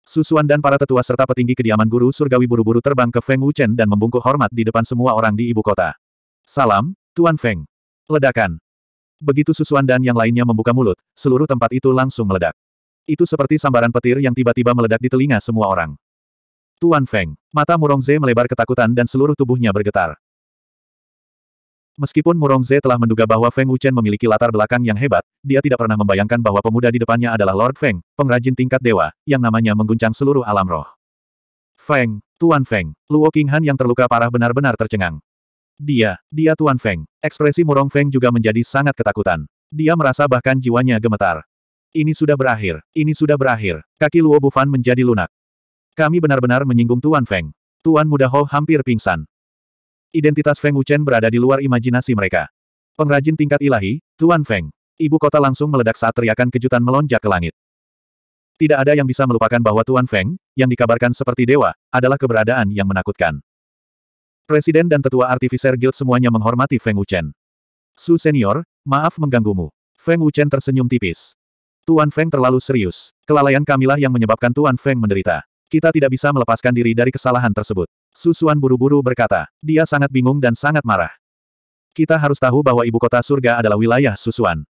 Susuan dan para tetua serta petinggi kediaman guru surgawi buru-buru terbang ke Feng Wuchen dan membungkuk hormat di depan semua orang di ibu kota. Salam, Tuan Feng. Ledakan. Begitu Susuan dan yang lainnya membuka mulut, seluruh tempat itu langsung meledak. Itu seperti sambaran petir yang tiba-tiba meledak di telinga semua orang. Tuan Feng, mata Murongze melebar ketakutan dan seluruh tubuhnya bergetar. Meskipun Murong Ze telah menduga bahwa Feng Wuchen memiliki latar belakang yang hebat, dia tidak pernah membayangkan bahwa pemuda di depannya adalah Lord Feng, pengrajin tingkat dewa, yang namanya mengguncang seluruh alam roh. Feng, Tuan Feng, Luo Qinghan yang terluka parah benar-benar tercengang. Dia, dia Tuan Feng. Ekspresi Murong Feng juga menjadi sangat ketakutan. Dia merasa bahkan jiwanya gemetar. Ini sudah berakhir, ini sudah berakhir. Kaki Luo Bufan menjadi lunak. Kami benar-benar menyinggung Tuan Feng. Tuan Muda Ho hampir pingsan. Identitas Feng Wuchen berada di luar imajinasi mereka. Pengrajin tingkat ilahi, Tuan Feng. Ibu kota langsung meledak saat teriakan kejutan melonjak ke langit. Tidak ada yang bisa melupakan bahwa Tuan Feng, yang dikabarkan seperti dewa, adalah keberadaan yang menakutkan. Presiden dan tetua artificer guild semuanya menghormati Feng Wuchen. Su senior, maaf mengganggumu. Feng Wuchen tersenyum tipis. Tuan Feng terlalu serius. Kelalaian kamilah yang menyebabkan Tuan Feng menderita. Kita tidak bisa melepaskan diri dari kesalahan tersebut. Susuan buru-buru berkata. Dia sangat bingung dan sangat marah. Kita harus tahu bahwa ibu kota surga adalah wilayah Susuan.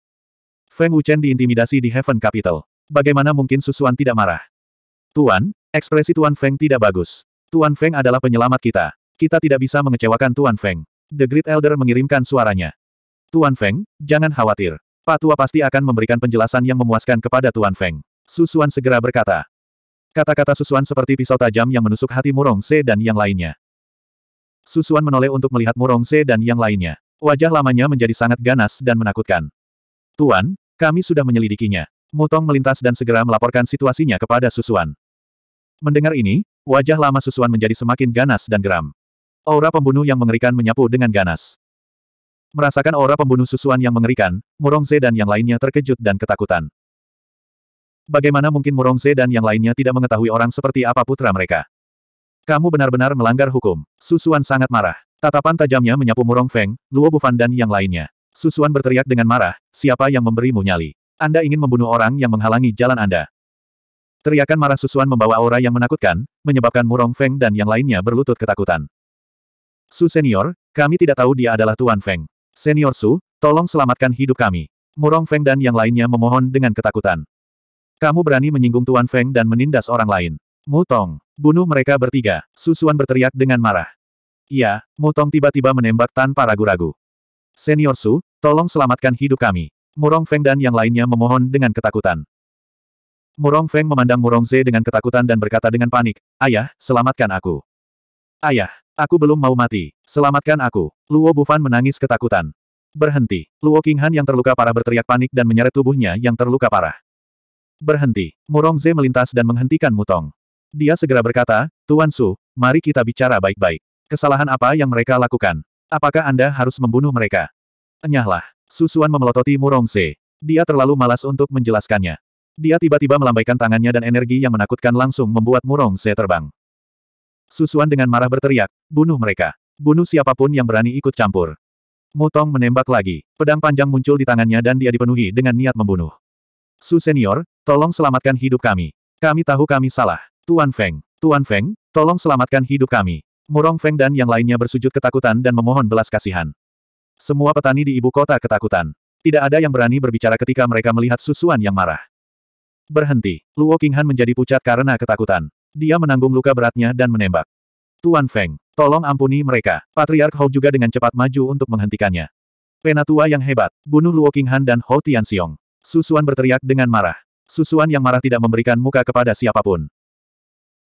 Feng Wuchen diintimidasi di Heaven Capital. Bagaimana mungkin Susuan tidak marah? Tuan, ekspresi Tuan Feng tidak bagus. Tuan Feng adalah penyelamat kita. Kita tidak bisa mengecewakan Tuan Feng. The Great Elder mengirimkan suaranya. Tuan Feng, jangan khawatir. Pak Tua pasti akan memberikan penjelasan yang memuaskan kepada Tuan Feng. Susuan segera berkata. Kata-kata susuan seperti pisau tajam yang menusuk hati Murong Se dan yang lainnya. Susuan menoleh untuk melihat Murong Se dan yang lainnya. Wajah lamanya menjadi sangat ganas dan menakutkan. Tuan, kami sudah menyelidikinya. Mutong melintas dan segera melaporkan situasinya kepada Susuan. Mendengar ini, wajah lama Susuan menjadi semakin ganas dan geram. Aura pembunuh yang mengerikan menyapu dengan ganas. Merasakan aura pembunuh Susuan yang mengerikan, Murong Ze dan yang lainnya terkejut dan ketakutan. Bagaimana mungkin Murongze dan yang lainnya tidak mengetahui orang seperti apa putra mereka? Kamu benar-benar melanggar hukum. Susuan sangat marah. Tatapan tajamnya menyapu Murong Feng, Luo Bufan dan yang lainnya. Susuan berteriak dengan marah, siapa yang memberimu nyali? Anda ingin membunuh orang yang menghalangi jalan Anda. Teriakan marah Susuan membawa aura yang menakutkan, menyebabkan Murong Feng dan yang lainnya berlutut ketakutan. Su Senior, kami tidak tahu dia adalah Tuan Feng. Senior Su, tolong selamatkan hidup kami. Murong Feng dan yang lainnya memohon dengan ketakutan. Kamu berani menyinggung Tuan Feng dan menindas orang lain. Mutong, bunuh mereka bertiga, Susuan berteriak dengan marah. Iya, Mutong tiba-tiba menembak tanpa ragu-ragu. Senior Su, tolong selamatkan hidup kami. Murong Feng dan yang lainnya memohon dengan ketakutan. Murong Feng memandang Murong Ze dengan ketakutan dan berkata dengan panik, Ayah, selamatkan aku. Ayah, aku belum mau mati. Selamatkan aku. Luo Bufan menangis ketakutan. Berhenti. Luo Qinghan yang terluka parah berteriak panik dan menyeret tubuhnya yang terluka parah. Berhenti. Murongze melintas dan menghentikan Mutong. Dia segera berkata, Tuan Su, mari kita bicara baik-baik. Kesalahan apa yang mereka lakukan? Apakah Anda harus membunuh mereka? Enyahlah. Susuan memelototi Murongze. Dia terlalu malas untuk menjelaskannya. Dia tiba-tiba melambaikan tangannya dan energi yang menakutkan langsung membuat Murongze terbang. Susuan dengan marah berteriak, bunuh mereka. Bunuh siapapun yang berani ikut campur. Mutong menembak lagi. Pedang panjang muncul di tangannya dan dia dipenuhi dengan niat membunuh. Su senior, Tolong selamatkan hidup kami. Kami tahu kami salah. Tuan Feng, Tuan Feng, tolong selamatkan hidup kami. Murong Feng dan yang lainnya bersujud ketakutan dan memohon belas kasihan. Semua petani di ibu kota ketakutan. Tidak ada yang berani berbicara ketika mereka melihat susuan yang marah. Berhenti. Luo Qinghan menjadi pucat karena ketakutan. Dia menanggung luka beratnya dan menembak. Tuan Feng, tolong ampuni mereka. Patriark Hou juga dengan cepat maju untuk menghentikannya. Penatua yang hebat, bunuh Luo Qinghan dan Hou Tianxiong. Susuan berteriak dengan marah. Susuan yang marah tidak memberikan muka kepada siapapun.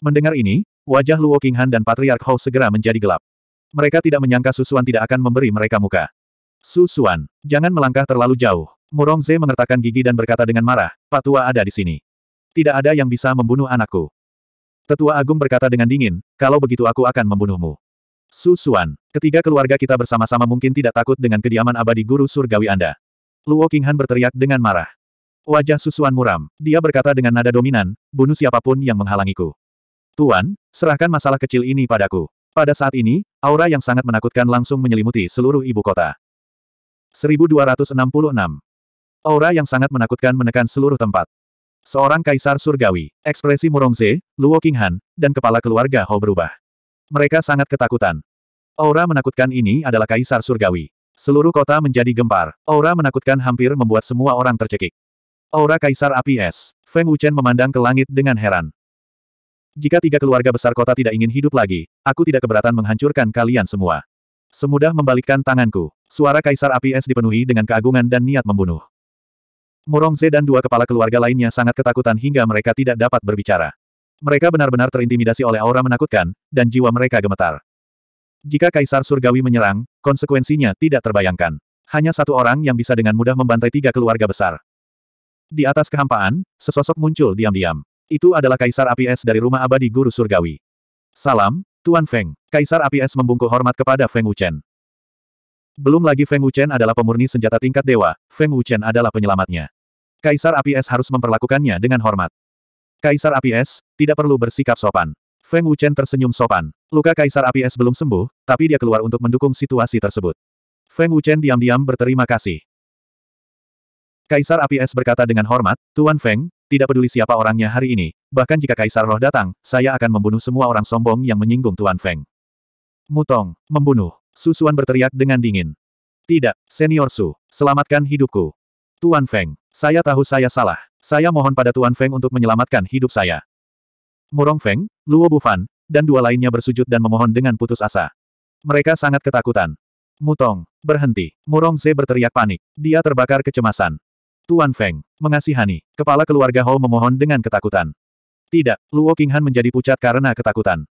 Mendengar ini, wajah Luo Qinghan dan Patriark Hou segera menjadi gelap. Mereka tidak menyangka Susuan tidak akan memberi mereka muka. Susuan, jangan melangkah terlalu jauh. Murong Murongze mengertakkan gigi dan berkata dengan marah, Patua ada di sini. Tidak ada yang bisa membunuh anakku. Tetua Agung berkata dengan dingin, kalau begitu aku akan membunuhmu. Susuan, ketiga keluarga kita bersama-sama mungkin tidak takut dengan kediaman abadi guru surgawi Anda. Luo Qinghan berteriak dengan marah. Wajah Susuan muram. Dia berkata dengan nada dominan, bunuh siapapun yang menghalangiku. Tuan, serahkan masalah kecil ini padaku. Pada saat ini, aura yang sangat menakutkan langsung menyelimuti seluruh ibu kota. 1266. Aura yang sangat menakutkan menekan seluruh tempat. Seorang kaisar surgawi, ekspresi Murongze, Luo Qinghan, dan kepala keluarga Ho berubah. Mereka sangat ketakutan. Aura menakutkan ini adalah kaisar surgawi. Seluruh kota menjadi gempar. Aura menakutkan hampir membuat semua orang tercekik. Aura Kaisar Api Es. Feng Wuchen memandang ke langit dengan heran. Jika tiga keluarga besar kota tidak ingin hidup lagi, aku tidak keberatan menghancurkan kalian semua. Semudah membalikkan tanganku, suara Kaisar Api Es dipenuhi dengan keagungan dan niat membunuh. Murongze dan dua kepala keluarga lainnya sangat ketakutan hingga mereka tidak dapat berbicara. Mereka benar-benar terintimidasi oleh aura menakutkan, dan jiwa mereka gemetar. Jika Kaisar Surgawi menyerang, konsekuensinya tidak terbayangkan. Hanya satu orang yang bisa dengan mudah membantai tiga keluarga besar. Di atas kehampaan, sesosok muncul diam-diam. Itu adalah Kaisar Api Es dari rumah abadi Guru Surgawi. Salam, Tuan Feng. Kaisar Api Es membungkuk hormat kepada Feng Wuchen. Belum lagi Feng Wuchen adalah pemurni senjata tingkat dewa, Feng Wuchen adalah penyelamatnya. Kaisar Api Es harus memperlakukannya dengan hormat. Kaisar Api Es, tidak perlu bersikap sopan. Feng Wuchen tersenyum sopan. Luka Kaisar Api Es belum sembuh, tapi dia keluar untuk mendukung situasi tersebut. Feng Wuchen diam-diam berterima kasih. Kaisar Api Es berkata dengan hormat, Tuan Feng, tidak peduli siapa orangnya hari ini, bahkan jika Kaisar Roh datang, saya akan membunuh semua orang sombong yang menyinggung Tuan Feng. Mutong, membunuh. Susuan berteriak dengan dingin. Tidak, Senior Su, selamatkan hidupku. Tuan Feng, saya tahu saya salah. Saya mohon pada Tuan Feng untuk menyelamatkan hidup saya. Murong Feng, Luo Bufan, dan dua lainnya bersujud dan memohon dengan putus asa. Mereka sangat ketakutan. Mutong, berhenti. Murong Ze berteriak panik. Dia terbakar kecemasan. Tuan Feng, mengasihani. Kepala keluarga Hou memohon dengan ketakutan. Tidak, Luo Qinghan menjadi pucat karena ketakutan.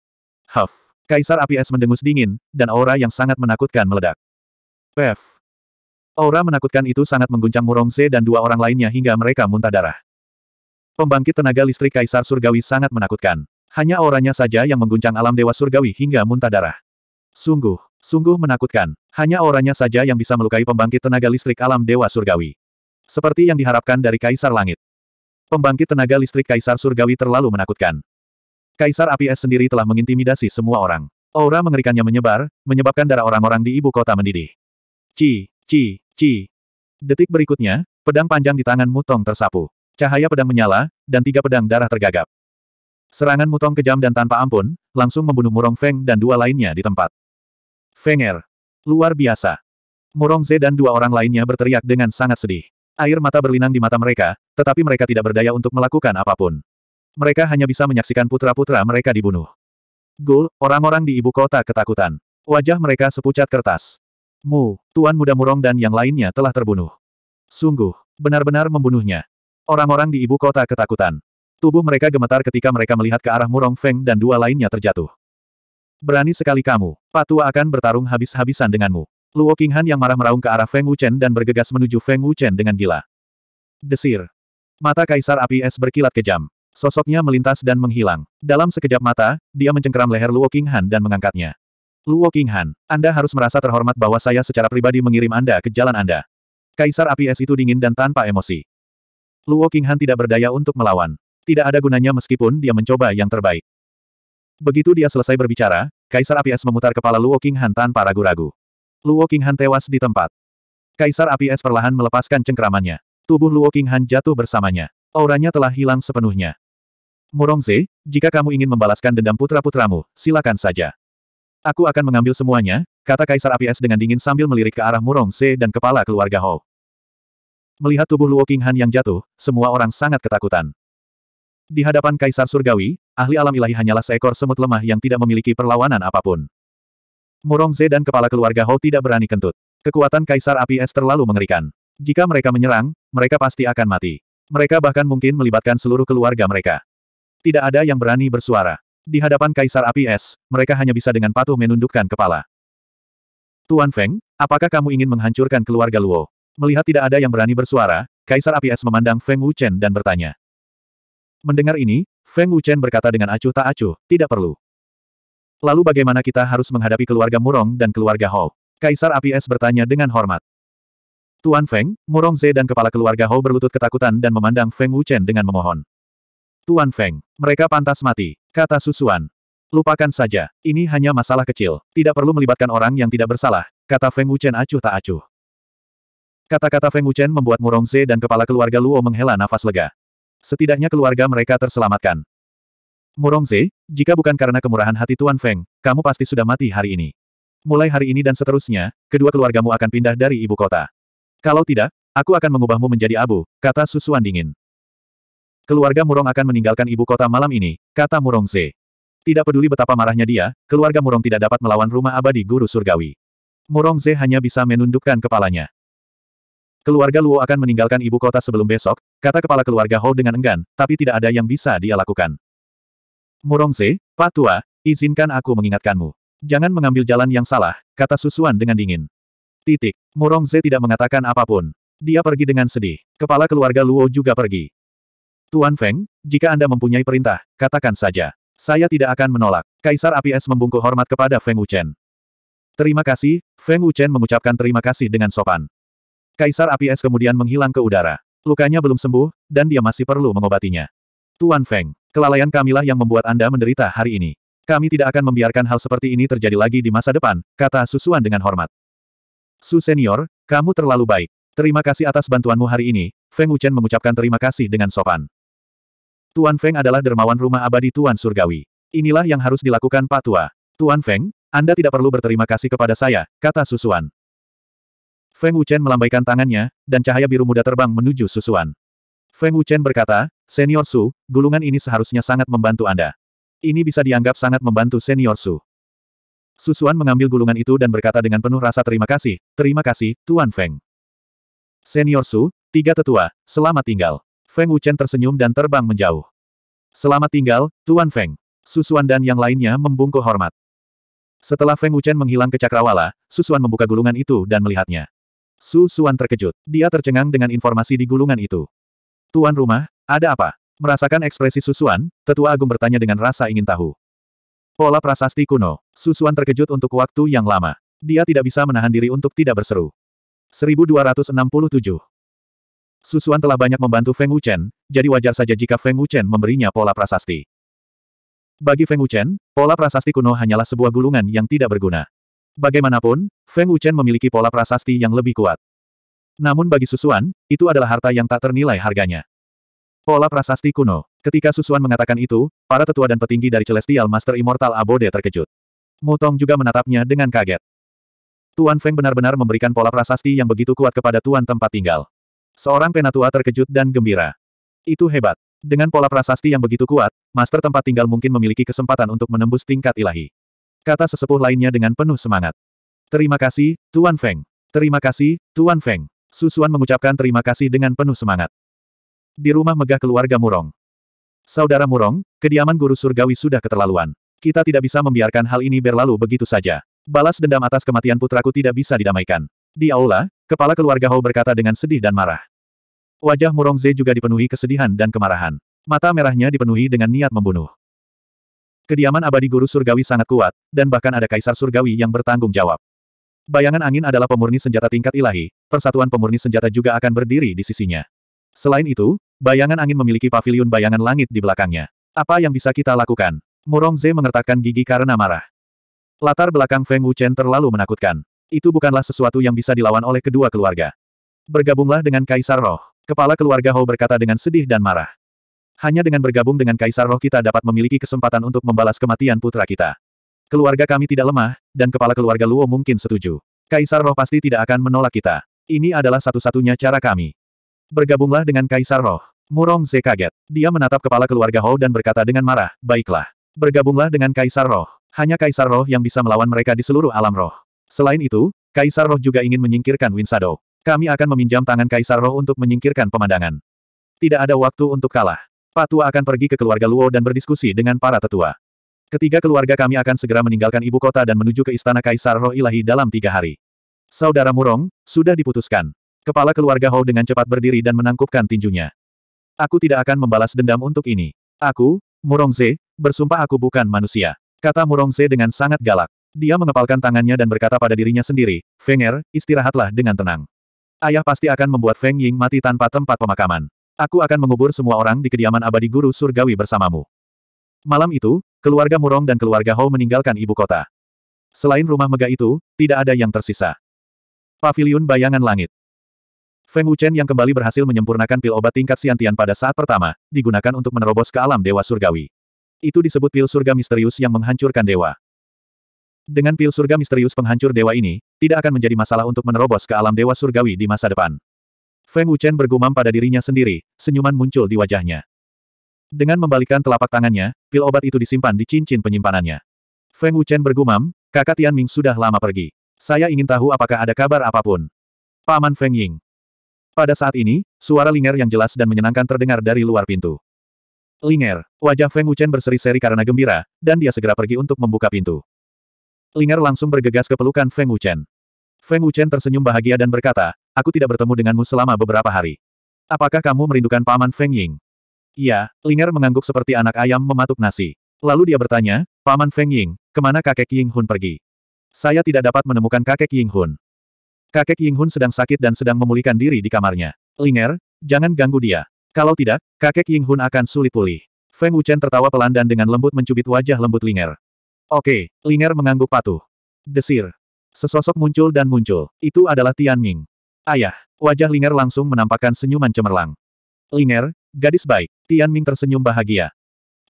Huff. Kaisar api es mendengus dingin, dan aura yang sangat menakutkan meledak. Pef. Aura menakutkan itu sangat mengguncang Murongse dan dua orang lainnya hingga mereka muntah darah. Pembangkit tenaga listrik Kaisar Surgawi sangat menakutkan. Hanya auranya saja yang mengguncang alam Dewa Surgawi hingga muntah darah. Sungguh, sungguh menakutkan. Hanya auranya saja yang bisa melukai pembangkit tenaga listrik alam Dewa Surgawi. Seperti yang diharapkan dari Kaisar Langit. Pembangkit tenaga listrik Kaisar Surgawi terlalu menakutkan. Kaisar Api Es sendiri telah mengintimidasi semua orang. Aura mengerikannya menyebar, menyebabkan darah orang-orang di ibu kota mendidih. Ci, ci, ci. Detik berikutnya, pedang panjang di tangan Mutong tersapu. Cahaya pedang menyala, dan tiga pedang darah tergagap. Serangan Mutong kejam dan tanpa ampun, langsung membunuh Murong Feng dan dua lainnya di tempat. Fenger. Luar biasa. Murong Ze dan dua orang lainnya berteriak dengan sangat sedih. Air mata berlinang di mata mereka, tetapi mereka tidak berdaya untuk melakukan apapun. Mereka hanya bisa menyaksikan putra-putra mereka dibunuh. Gul, orang-orang di ibu kota ketakutan. Wajah mereka sepucat kertas. Mu, Tuan Muda Murong dan yang lainnya telah terbunuh. Sungguh, benar-benar membunuhnya. Orang-orang di ibu kota ketakutan. Tubuh mereka gemetar ketika mereka melihat ke arah Murong Feng dan dua lainnya terjatuh. Berani sekali kamu, Patua akan bertarung habis-habisan denganmu. Luo Qinghan yang marah meraung ke arah Feng Wuchen dan bergegas menuju Feng Wuchen dengan gila. Desir. Mata Kaisar Api Es berkilat kejam. Sosoknya melintas dan menghilang. Dalam sekejap mata, dia mencengkeram leher Luo Qinghan dan mengangkatnya. Luo Qinghan, Anda harus merasa terhormat bahwa saya secara pribadi mengirim Anda ke jalan Anda. Kaisar Api Es itu dingin dan tanpa emosi. Luo Qinghan tidak berdaya untuk melawan. Tidak ada gunanya meskipun dia mencoba yang terbaik. Begitu dia selesai berbicara, Kaisar Api Es memutar kepala Luo Qinghan tanpa ragu-ragu. Luo Qinghan tewas di tempat. Kaisar Api Es perlahan melepaskan cengkeramannya. Tubuh Luo Qinghan jatuh bersamanya. Auranya telah hilang sepenuhnya. Murongze, jika kamu ingin membalaskan dendam putra-putramu, silakan saja. Aku akan mengambil semuanya, kata Kaisar Api Es dengan dingin sambil melirik ke arah Murongze dan kepala keluarga Hou. Melihat tubuh Luo Qinghan yang jatuh, semua orang sangat ketakutan. Di hadapan Kaisar Surgawi, ahli alam ilahi hanyalah seekor semut lemah yang tidak memiliki perlawanan apapun. Murong Murongze dan kepala keluarga Ho tidak berani kentut. Kekuatan Kaisar Api Es terlalu mengerikan. Jika mereka menyerang, mereka pasti akan mati. Mereka bahkan mungkin melibatkan seluruh keluarga mereka. Tidak ada yang berani bersuara. Di hadapan Kaisar Api Es, mereka hanya bisa dengan patuh menundukkan kepala. Tuan Feng, apakah kamu ingin menghancurkan keluarga Luo? Melihat tidak ada yang berani bersuara, Kaisar Api Es memandang Feng Wuchen dan bertanya. Mendengar ini, Feng Wuchen berkata dengan acuh tak acuh, tidak perlu. Lalu bagaimana kita harus menghadapi keluarga Murong dan keluarga Hou? Kaisar Api Es bertanya dengan hormat. Tuan Feng, Murong Ze dan kepala keluarga Hou berlutut ketakutan dan memandang Feng Wuchen dengan memohon. Tuan Feng, mereka pantas mati, kata Susuan. Lupakan saja, ini hanya masalah kecil, tidak perlu melibatkan orang yang tidak bersalah, kata Feng Wuchen acuh tak acuh. Kata-kata Feng Wuchen membuat Murong Ze dan kepala keluarga Luo menghela nafas lega. Setidaknya keluarga mereka terselamatkan. Murongze, jika bukan karena kemurahan hati Tuan Feng, kamu pasti sudah mati hari ini. Mulai hari ini dan seterusnya, kedua keluargamu akan pindah dari ibu kota. Kalau tidak, aku akan mengubahmu menjadi abu, kata susuan dingin. Keluarga Murong akan meninggalkan ibu kota malam ini, kata Murongze. Tidak peduli betapa marahnya dia, keluarga Murong tidak dapat melawan rumah abadi guru surgawi. Murongze hanya bisa menundukkan kepalanya. Keluarga Luo akan meninggalkan ibu kota sebelum besok, kata kepala keluarga Hou dengan enggan, tapi tidak ada yang bisa dia lakukan. Murongze, Pak Tua, izinkan aku mengingatkanmu. Jangan mengambil jalan yang salah, kata Susuan dengan dingin. Titik. Murongze tidak mengatakan apapun. Dia pergi dengan sedih. Kepala keluarga Luo juga pergi. Tuan Feng, jika Anda mempunyai perintah, katakan saja. Saya tidak akan menolak. Kaisar APS membungkuk hormat kepada Feng Wuchen. Terima kasih, Feng Wuchen mengucapkan terima kasih dengan sopan. Kaisar APS kemudian menghilang ke udara. Lukanya belum sembuh, dan dia masih perlu mengobatinya. Tuan Feng, Kelalaian kamilah yang membuat Anda menderita hari ini. Kami tidak akan membiarkan hal seperti ini terjadi lagi di masa depan, kata Susuan dengan hormat. Su Senior, kamu terlalu baik. Terima kasih atas bantuanmu hari ini, Feng Wuchen mengucapkan terima kasih dengan sopan. Tuan Feng adalah dermawan rumah abadi Tuan Surgawi. Inilah yang harus dilakukan Pak Tua. Tuan Feng, Anda tidak perlu berterima kasih kepada saya, kata Susuan. Feng Wuchen melambaikan tangannya, dan cahaya biru muda terbang menuju Susuan. Feng Wuchen berkata, Senior Su, gulungan ini seharusnya sangat membantu Anda. Ini bisa dianggap sangat membantu Senior Su. Susuan mengambil gulungan itu dan berkata dengan penuh rasa terima kasih, terima kasih, Tuan Feng. Senior Su, tiga tetua, selamat tinggal. Feng Wuchen tersenyum dan terbang menjauh. Selamat tinggal, Tuan Feng. Susuan dan yang lainnya membungkuk hormat. Setelah Feng Wuchen menghilang ke Cakrawala, Susuan membuka gulungan itu dan melihatnya. Susuan terkejut. Dia tercengang dengan informasi di gulungan itu. Tuan rumah, ada apa? Merasakan ekspresi Susuan, tetua agung bertanya dengan rasa ingin tahu. Pola prasasti kuno. Susuan terkejut untuk waktu yang lama. Dia tidak bisa menahan diri untuk tidak berseru. 1267. Susuan telah banyak membantu Feng Wuchen, jadi wajar saja jika Feng Wuchen memberinya pola prasasti. Bagi Feng Wuchen, pola prasasti kuno hanyalah sebuah gulungan yang tidak berguna. Bagaimanapun, Feng Wuchen memiliki pola prasasti yang lebih kuat. Namun bagi Susuan, itu adalah harta yang tak ternilai harganya. Pola prasasti kuno. Ketika Susuan mengatakan itu, para tetua dan petinggi dari Celestial Master Immortal Abode terkejut. Mutong juga menatapnya dengan kaget. Tuan Feng benar-benar memberikan pola prasasti yang begitu kuat kepada tuan tempat tinggal. Seorang penatua terkejut dan gembira. Itu hebat. Dengan pola prasasti yang begitu kuat, master tempat tinggal mungkin memiliki kesempatan untuk menembus tingkat ilahi. Kata sesepuh lainnya dengan penuh semangat. Terima kasih, Tuan Feng. Terima kasih, Tuan Feng. Susuan mengucapkan terima kasih dengan penuh semangat. Di rumah megah keluarga Murong. Saudara Murong, kediaman guru surgawi sudah keterlaluan. Kita tidak bisa membiarkan hal ini berlalu begitu saja. Balas dendam atas kematian putraku tidak bisa didamaikan. Di aula, kepala keluarga Hou berkata dengan sedih dan marah. Wajah Murong Ze juga dipenuhi kesedihan dan kemarahan. Mata merahnya dipenuhi dengan niat membunuh. Kediaman abadi guru surgawi sangat kuat, dan bahkan ada kaisar surgawi yang bertanggung jawab. Bayangan angin adalah pemurni senjata tingkat ilahi, persatuan pemurni senjata juga akan berdiri di sisinya. Selain itu, bayangan angin memiliki pavilion bayangan langit di belakangnya. Apa yang bisa kita lakukan? Murong Ze mengertakkan gigi karena marah. Latar belakang Feng Wuchen terlalu menakutkan. Itu bukanlah sesuatu yang bisa dilawan oleh kedua keluarga. Bergabunglah dengan Kaisar Roh. Kepala keluarga Ho berkata dengan sedih dan marah. Hanya dengan bergabung dengan Kaisar Roh kita dapat memiliki kesempatan untuk membalas kematian putra kita. Keluarga kami tidak lemah, dan kepala keluarga Luo mungkin setuju. Kaisar Roh pasti tidak akan menolak kita. Ini adalah satu-satunya cara kami. Bergabunglah dengan Kaisar Roh. Murong Ze kaget. Dia menatap kepala keluarga Hou dan berkata dengan marah, baiklah. Bergabunglah dengan Kaisar Roh. Hanya Kaisar Roh yang bisa melawan mereka di seluruh alam roh. Selain itu, Kaisar Roh juga ingin menyingkirkan Winsado. Kami akan meminjam tangan Kaisar Roh untuk menyingkirkan pemandangan. Tidak ada waktu untuk kalah. Patua akan pergi ke keluarga Luo dan berdiskusi dengan para tetua. Ketiga keluarga kami akan segera meninggalkan ibu kota dan menuju ke Istana Kaisar Roh Ilahi dalam tiga hari. Saudara Murong, sudah diputuskan. Kepala keluarga Hou dengan cepat berdiri dan menangkupkan tinjunya. Aku tidak akan membalas dendam untuk ini. Aku, Murong Ze, bersumpah aku bukan manusia. Kata Murong Ze dengan sangat galak. Dia mengepalkan tangannya dan berkata pada dirinya sendiri, Feng er, istirahatlah dengan tenang. Ayah pasti akan membuat Feng Ying mati tanpa tempat pemakaman. Aku akan mengubur semua orang di kediaman abadi guru surgawi bersamamu. Malam itu, keluarga Murong dan keluarga Hou meninggalkan ibu kota. Selain rumah megah itu, tidak ada yang tersisa. Paviliun Bayangan Langit Feng Wuchen yang kembali berhasil menyempurnakan pil obat tingkat siantian pada saat pertama, digunakan untuk menerobos ke alam dewa surgawi. Itu disebut pil surga misterius yang menghancurkan dewa. Dengan pil surga misterius penghancur dewa ini, tidak akan menjadi masalah untuk menerobos ke alam dewa surgawi di masa depan. Feng Wuchen bergumam pada dirinya sendiri, senyuman muncul di wajahnya. Dengan membalikan telapak tangannya, pil obat itu disimpan di cincin penyimpanannya. Feng Wuchen bergumam, kakak Tian Ming sudah lama pergi. Saya ingin tahu apakah ada kabar apapun. Paman Feng Ying. Pada saat ini, suara Linger yang jelas dan menyenangkan terdengar dari luar pintu. Linger, wajah Feng Wuchen berseri-seri karena gembira, dan dia segera pergi untuk membuka pintu. Linger langsung bergegas ke pelukan Feng Wuchen. Feng Wuchen tersenyum bahagia dan berkata, aku tidak bertemu denganmu selama beberapa hari. Apakah kamu merindukan paman Feng Ying? Iya, Linger mengangguk seperti anak ayam mematuk nasi. Lalu dia bertanya, Paman Feng Ying, kemana kakek Ying Hun pergi? Saya tidak dapat menemukan kakek Ying Hun. Kakek Ying Hun sedang sakit dan sedang memulihkan diri di kamarnya. Linger, jangan ganggu dia. Kalau tidak, kakek Ying Hun akan sulit pulih. Feng Wuchen tertawa pelan dan dengan lembut mencubit wajah lembut Linger. Oke, Linger mengangguk patuh. Desir. Sesosok muncul dan muncul. Itu adalah Tian Ming. Ayah, wajah Linger langsung menampakkan senyuman cemerlang. Linger, Gadis baik. Tian Ming tersenyum bahagia.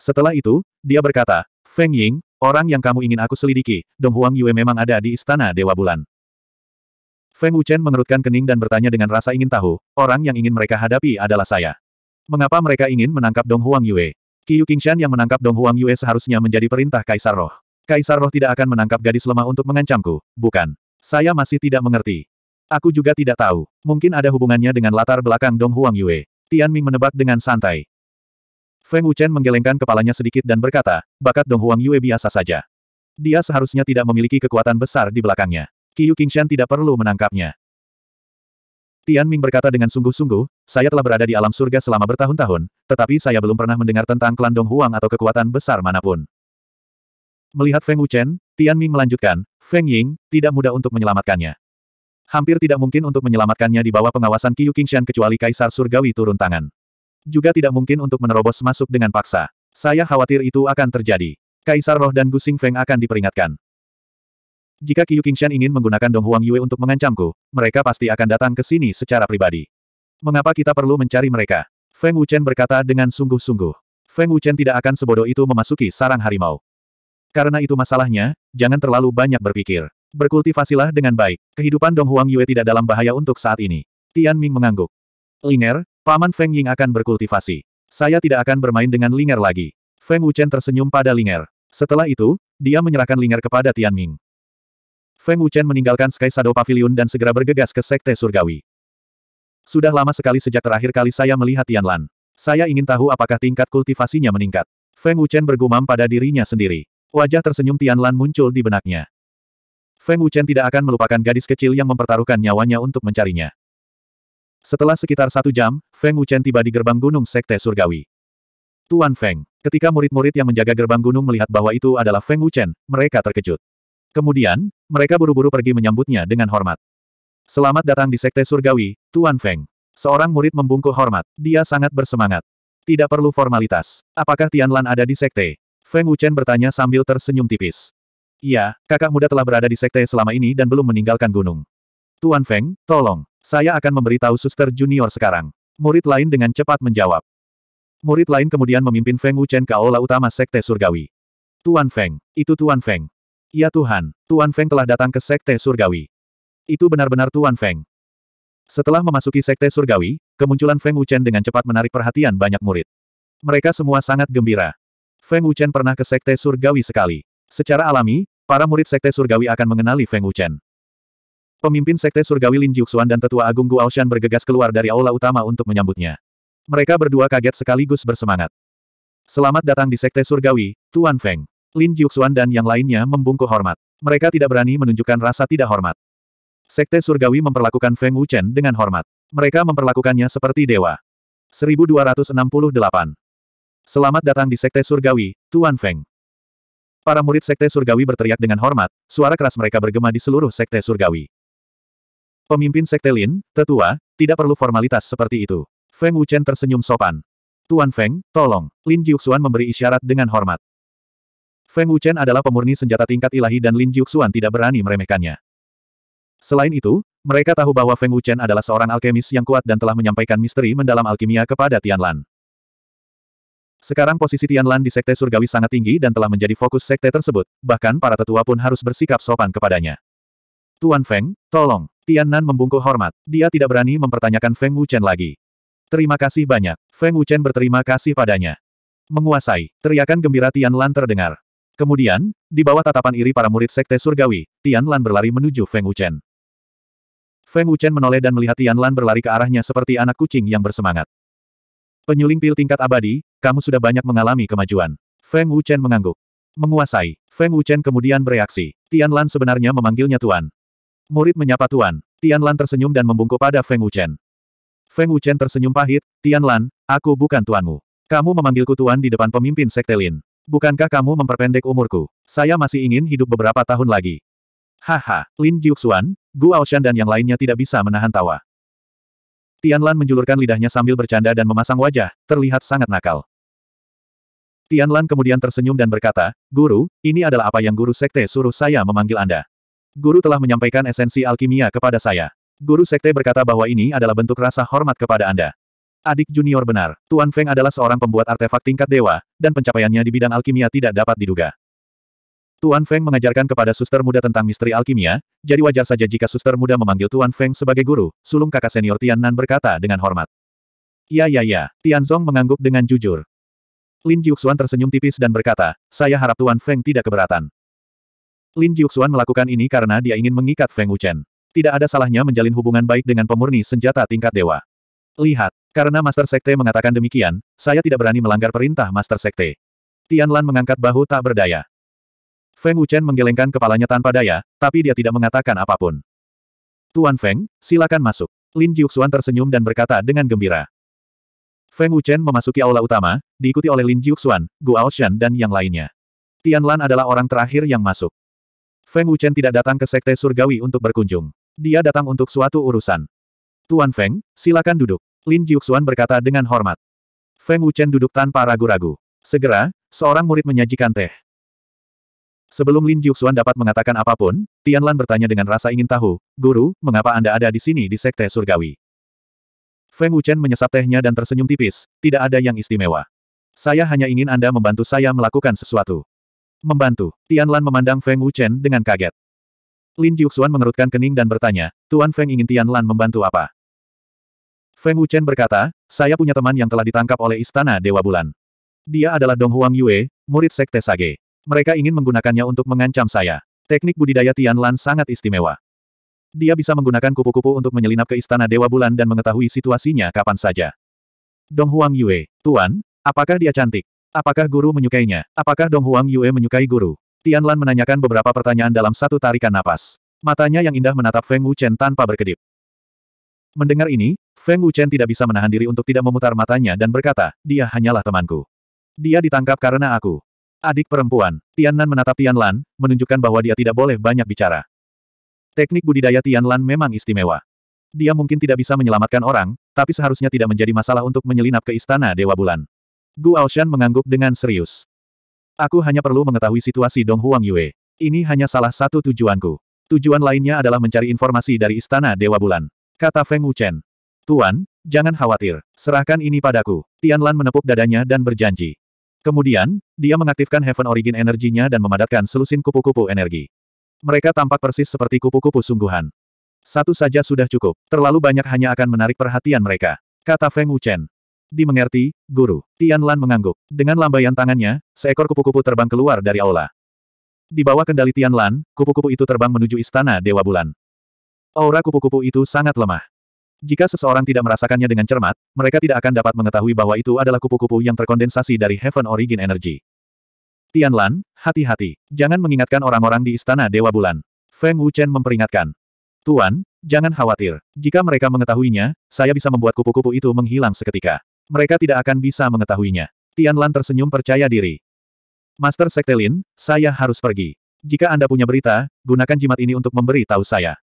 Setelah itu, dia berkata, Feng Ying, orang yang kamu ingin aku selidiki, Dong Huang Yue memang ada di Istana Dewa Bulan. Feng Wuchen mengerutkan kening dan bertanya dengan rasa ingin tahu, orang yang ingin mereka hadapi adalah saya. Mengapa mereka ingin menangkap Dong Huang Yue? Qiu Qingshan yang menangkap Dong Huang Yue seharusnya menjadi perintah Kaisar Roh. Kaisar Roh tidak akan menangkap gadis lemah untuk mengancamku, bukan. Saya masih tidak mengerti. Aku juga tidak tahu. Mungkin ada hubungannya dengan latar belakang Dong Huang Yue. Tian Ming menebak dengan santai. Feng Wuchen menggelengkan kepalanya sedikit dan berkata, bakat Dong Huang Yue biasa saja. Dia seharusnya tidak memiliki kekuatan besar di belakangnya. Qiu Qingshan tidak perlu menangkapnya. Tian Ming berkata dengan sungguh-sungguh, saya telah berada di alam surga selama bertahun-tahun, tetapi saya belum pernah mendengar tentang klan Dong Huang atau kekuatan besar manapun. Melihat Feng Wuchen, Tian Ming melanjutkan, Feng Ying, tidak mudah untuk menyelamatkannya. Hampir tidak mungkin untuk menyelamatkannya di bawah pengawasan Qiu Qingshan kecuali Kaisar Surgawi turun tangan. Juga tidak mungkin untuk menerobos masuk dengan paksa. Saya khawatir itu akan terjadi. Kaisar Roh dan Gusing Feng akan diperingatkan. Jika Qiu Qingshan ingin menggunakan Dong Huang Yue untuk mengancamku, mereka pasti akan datang ke sini secara pribadi. Mengapa kita perlu mencari mereka? Feng Wuchen berkata dengan sungguh-sungguh. Feng Wuchen tidak akan sebodoh itu memasuki sarang harimau. Karena itu masalahnya, jangan terlalu banyak berpikir. Berkultivasilah dengan baik. Kehidupan Dong Huang Yue tidak dalam bahaya untuk saat ini. Tian Ming mengangguk. Linger, Paman Feng Ying akan berkultivasi. Saya tidak akan bermain dengan Linger lagi. Feng Wuchen tersenyum pada Linger. Setelah itu, dia menyerahkan Linger kepada Tian Ming. Feng Wuchen meninggalkan Sky Shadow Pavilion dan segera bergegas ke Sekte Surgawi. Sudah lama sekali sejak terakhir kali saya melihat Tian Lan. Saya ingin tahu apakah tingkat kultivasinya meningkat. Feng Wuchen bergumam pada dirinya sendiri. Wajah tersenyum Tian Lan muncul di benaknya. Feng Wuchen tidak akan melupakan gadis kecil yang mempertaruhkan nyawanya untuk mencarinya. Setelah sekitar satu jam, Feng Wuchen tiba di gerbang gunung Sekte Surgawi. Tuan Feng, ketika murid-murid yang menjaga gerbang gunung melihat bahwa itu adalah Feng Wuchen, mereka terkejut. Kemudian, mereka buru-buru pergi menyambutnya dengan hormat. Selamat datang di Sekte Surgawi, Tuan Feng. Seorang murid membungkuk hormat, dia sangat bersemangat. Tidak perlu formalitas. Apakah Tianlan ada di Sekte? Feng Wuchen bertanya sambil tersenyum tipis. Iya, kakak muda telah berada di sekte selama ini dan belum meninggalkan gunung. Tuan Feng, tolong. Saya akan memberitahu suster junior sekarang. Murid lain dengan cepat menjawab. Murid lain kemudian memimpin Feng Wuchen ke aula utama sekte surgawi. Tuan Feng, itu Tuan Feng. Ya Tuhan, Tuan Feng telah datang ke sekte surgawi. Itu benar-benar Tuan Feng. Setelah memasuki sekte surgawi, kemunculan Feng Wuchen dengan cepat menarik perhatian banyak murid. Mereka semua sangat gembira. Feng Wuchen pernah ke sekte surgawi sekali. Secara alami, Para murid Sekte Surgawi akan mengenali Feng Wuchen. Pemimpin Sekte Surgawi Lin Jiuxuan dan Tetua Agung Guaoshan bergegas keluar dari aula utama untuk menyambutnya. Mereka berdua kaget sekaligus bersemangat. Selamat datang di Sekte Surgawi, Tuan Feng. Lin Jiuxuan dan yang lainnya membungkuk hormat. Mereka tidak berani menunjukkan rasa tidak hormat. Sekte Surgawi memperlakukan Feng Wuchen dengan hormat. Mereka memperlakukannya seperti dewa. 1268. Selamat datang di Sekte Surgawi, Tuan Feng. Para murid Sekte Surgawi berteriak dengan hormat, suara keras mereka bergema di seluruh Sekte Surgawi. Pemimpin Sekte Lin, tetua, tidak perlu formalitas seperti itu. Feng Wuchen tersenyum sopan. Tuan Feng, tolong. Lin Jiuxuan memberi isyarat dengan hormat. Feng Wuchen adalah pemurni senjata tingkat ilahi dan Lin Jiuxuan tidak berani meremehkannya. Selain itu, mereka tahu bahwa Feng Wuchen adalah seorang alkemis yang kuat dan telah menyampaikan misteri mendalam alkimia kepada Tianlan. Sekarang posisi Tianlan di Sekte Surgawi sangat tinggi dan telah menjadi fokus Sekte tersebut, bahkan para tetua pun harus bersikap sopan kepadanya. Tuan Feng, tolong. Tian Nan membungkuk hormat. Dia tidak berani mempertanyakan Feng Wuchen lagi. Terima kasih banyak. Feng Wuchen berterima kasih padanya. Menguasai, teriakan gembira Tian Lan terdengar. Kemudian, di bawah tatapan iri para murid Sekte Surgawi, Tian Lan berlari menuju Feng Wuchen. Feng Wuchen menoleh dan melihat Tian Lan berlari ke arahnya seperti anak kucing yang bersemangat. Penyuling pil tingkat abadi, kamu sudah banyak mengalami kemajuan. Feng Wuchen mengangguk. Menguasai. Feng Wuchen kemudian bereaksi. Tian Lan sebenarnya memanggilnya Tuan. Murid menyapa Tuan. Tian Lan tersenyum dan membungkuk pada Feng Wuchen. Feng Wuchen tersenyum pahit, Tian Lan, aku bukan tuanmu. Kamu memanggilku Tuan di depan pemimpin Sekte Lin. Bukankah kamu memperpendek umurku? Saya masih ingin hidup beberapa tahun lagi. Haha, Lin Jiuxuan, Gu Aoshan dan yang lainnya tidak bisa menahan tawa. Tianlan menjulurkan lidahnya sambil bercanda dan memasang wajah, terlihat sangat nakal. Tianlan kemudian tersenyum dan berkata, Guru, ini adalah apa yang guru sekte suruh saya memanggil Anda. Guru telah menyampaikan esensi alkimia kepada saya. Guru sekte berkata bahwa ini adalah bentuk rasa hormat kepada Anda. Adik junior benar, Tuan Feng adalah seorang pembuat artefak tingkat dewa, dan pencapaiannya di bidang alkimia tidak dapat diduga. Tuan Feng mengajarkan kepada suster muda tentang misteri alkimia, jadi wajar saja jika suster muda memanggil Tuan Feng sebagai guru, sulung kakak senior Tian Nan berkata dengan hormat. Ya ya ya, Tian Zong mengangguk dengan jujur. Lin Jiuxuan tersenyum tipis dan berkata, saya harap Tuan Feng tidak keberatan. Lin Jiuxuan melakukan ini karena dia ingin mengikat Feng Wuchen. Tidak ada salahnya menjalin hubungan baik dengan pemurni senjata tingkat dewa. Lihat, karena Master Sekte mengatakan demikian, saya tidak berani melanggar perintah Master Sekte. Tian Lan mengangkat bahu tak berdaya. Feng Wuchen menggelengkan kepalanya tanpa daya, tapi dia tidak mengatakan apapun. Tuan Feng, silakan masuk. Lin Jiuxuan tersenyum dan berkata dengan gembira. Feng Wuchen memasuki aula utama, diikuti oleh Lin Jiuxuan, Guo Shan dan yang lainnya. Tian Lan adalah orang terakhir yang masuk. Feng Wuchen tidak datang ke Sekte Surgawi untuk berkunjung. Dia datang untuk suatu urusan. Tuan Feng, silakan duduk. Lin Jiuxuan berkata dengan hormat. Feng Wuchen duduk tanpa ragu-ragu. Segera, seorang murid menyajikan teh. Sebelum Lin Jiuxuan dapat mengatakan apapun, Lan bertanya dengan rasa ingin tahu, Guru, mengapa Anda ada di sini di Sekte Surgawi? Feng Wuchen menyesap tehnya dan tersenyum tipis, tidak ada yang istimewa. Saya hanya ingin Anda membantu saya melakukan sesuatu. Membantu, Tian Lan memandang Feng Wuchen dengan kaget. Lin Jiuxuan mengerutkan kening dan bertanya, Tuan Feng ingin Tian Lan membantu apa? Feng Wuchen berkata, saya punya teman yang telah ditangkap oleh Istana Dewa Bulan. Dia adalah Dong Huang Yue, murid Sekte Sage. Mereka ingin menggunakannya untuk mengancam saya. Teknik budidaya Tian Lan sangat istimewa. Dia bisa menggunakan kupu-kupu untuk menyelinap ke Istana Dewa Bulan dan mengetahui situasinya kapan saja. Dong Huang Yue, Tuan, apakah dia cantik? Apakah guru menyukainya? Apakah Dong Huang Yue menyukai guru? Tian Lan menanyakan beberapa pertanyaan dalam satu tarikan napas. Matanya yang indah menatap Feng Wuchen tanpa berkedip. Mendengar ini, Feng Wuchen tidak bisa menahan diri untuk tidak memutar matanya dan berkata, dia hanyalah temanku. Dia ditangkap karena aku. Adik perempuan, Tianan menatap Tian Lan, menunjukkan bahwa dia tidak boleh banyak bicara. Teknik budidaya Tian Lan memang istimewa. Dia mungkin tidak bisa menyelamatkan orang, tapi seharusnya tidak menjadi masalah untuk menyelinap ke istana Dewa Bulan. Gu Aoshan mengangguk dengan serius. Aku hanya perlu mengetahui situasi Dong Huang Yue. Ini hanya salah satu tujuanku. Tujuan lainnya adalah mencari informasi dari istana Dewa Bulan. Kata Feng Wuchen. Tuan, jangan khawatir. Serahkan ini padaku. Tian Lan menepuk dadanya dan berjanji. Kemudian, dia mengaktifkan Heaven Origin energinya dan memadatkan selusin kupu-kupu energi. Mereka tampak persis seperti kupu-kupu sungguhan. Satu saja sudah cukup, terlalu banyak hanya akan menarik perhatian mereka, kata Feng Wuchen. Dimengerti, guru. Tian Lan mengangguk. Dengan lambaian tangannya, seekor kupu-kupu terbang keluar dari aula. Di bawah kendali Tian Lan, kupu-kupu itu terbang menuju istana Dewa Bulan. Aura kupu-kupu itu sangat lemah. Jika seseorang tidak merasakannya dengan cermat, mereka tidak akan dapat mengetahui bahwa itu adalah kupu-kupu yang terkondensasi dari Heaven Origin Energy. Tianlan, hati-hati. Jangan mengingatkan orang-orang di Istana Dewa Bulan. Feng Wuchen memperingatkan. Tuan, jangan khawatir. Jika mereka mengetahuinya, saya bisa membuat kupu-kupu itu menghilang seketika. Mereka tidak akan bisa mengetahuinya. Tianlan tersenyum percaya diri. Master Sekte Lin, saya harus pergi. Jika Anda punya berita, gunakan jimat ini untuk memberi tahu saya.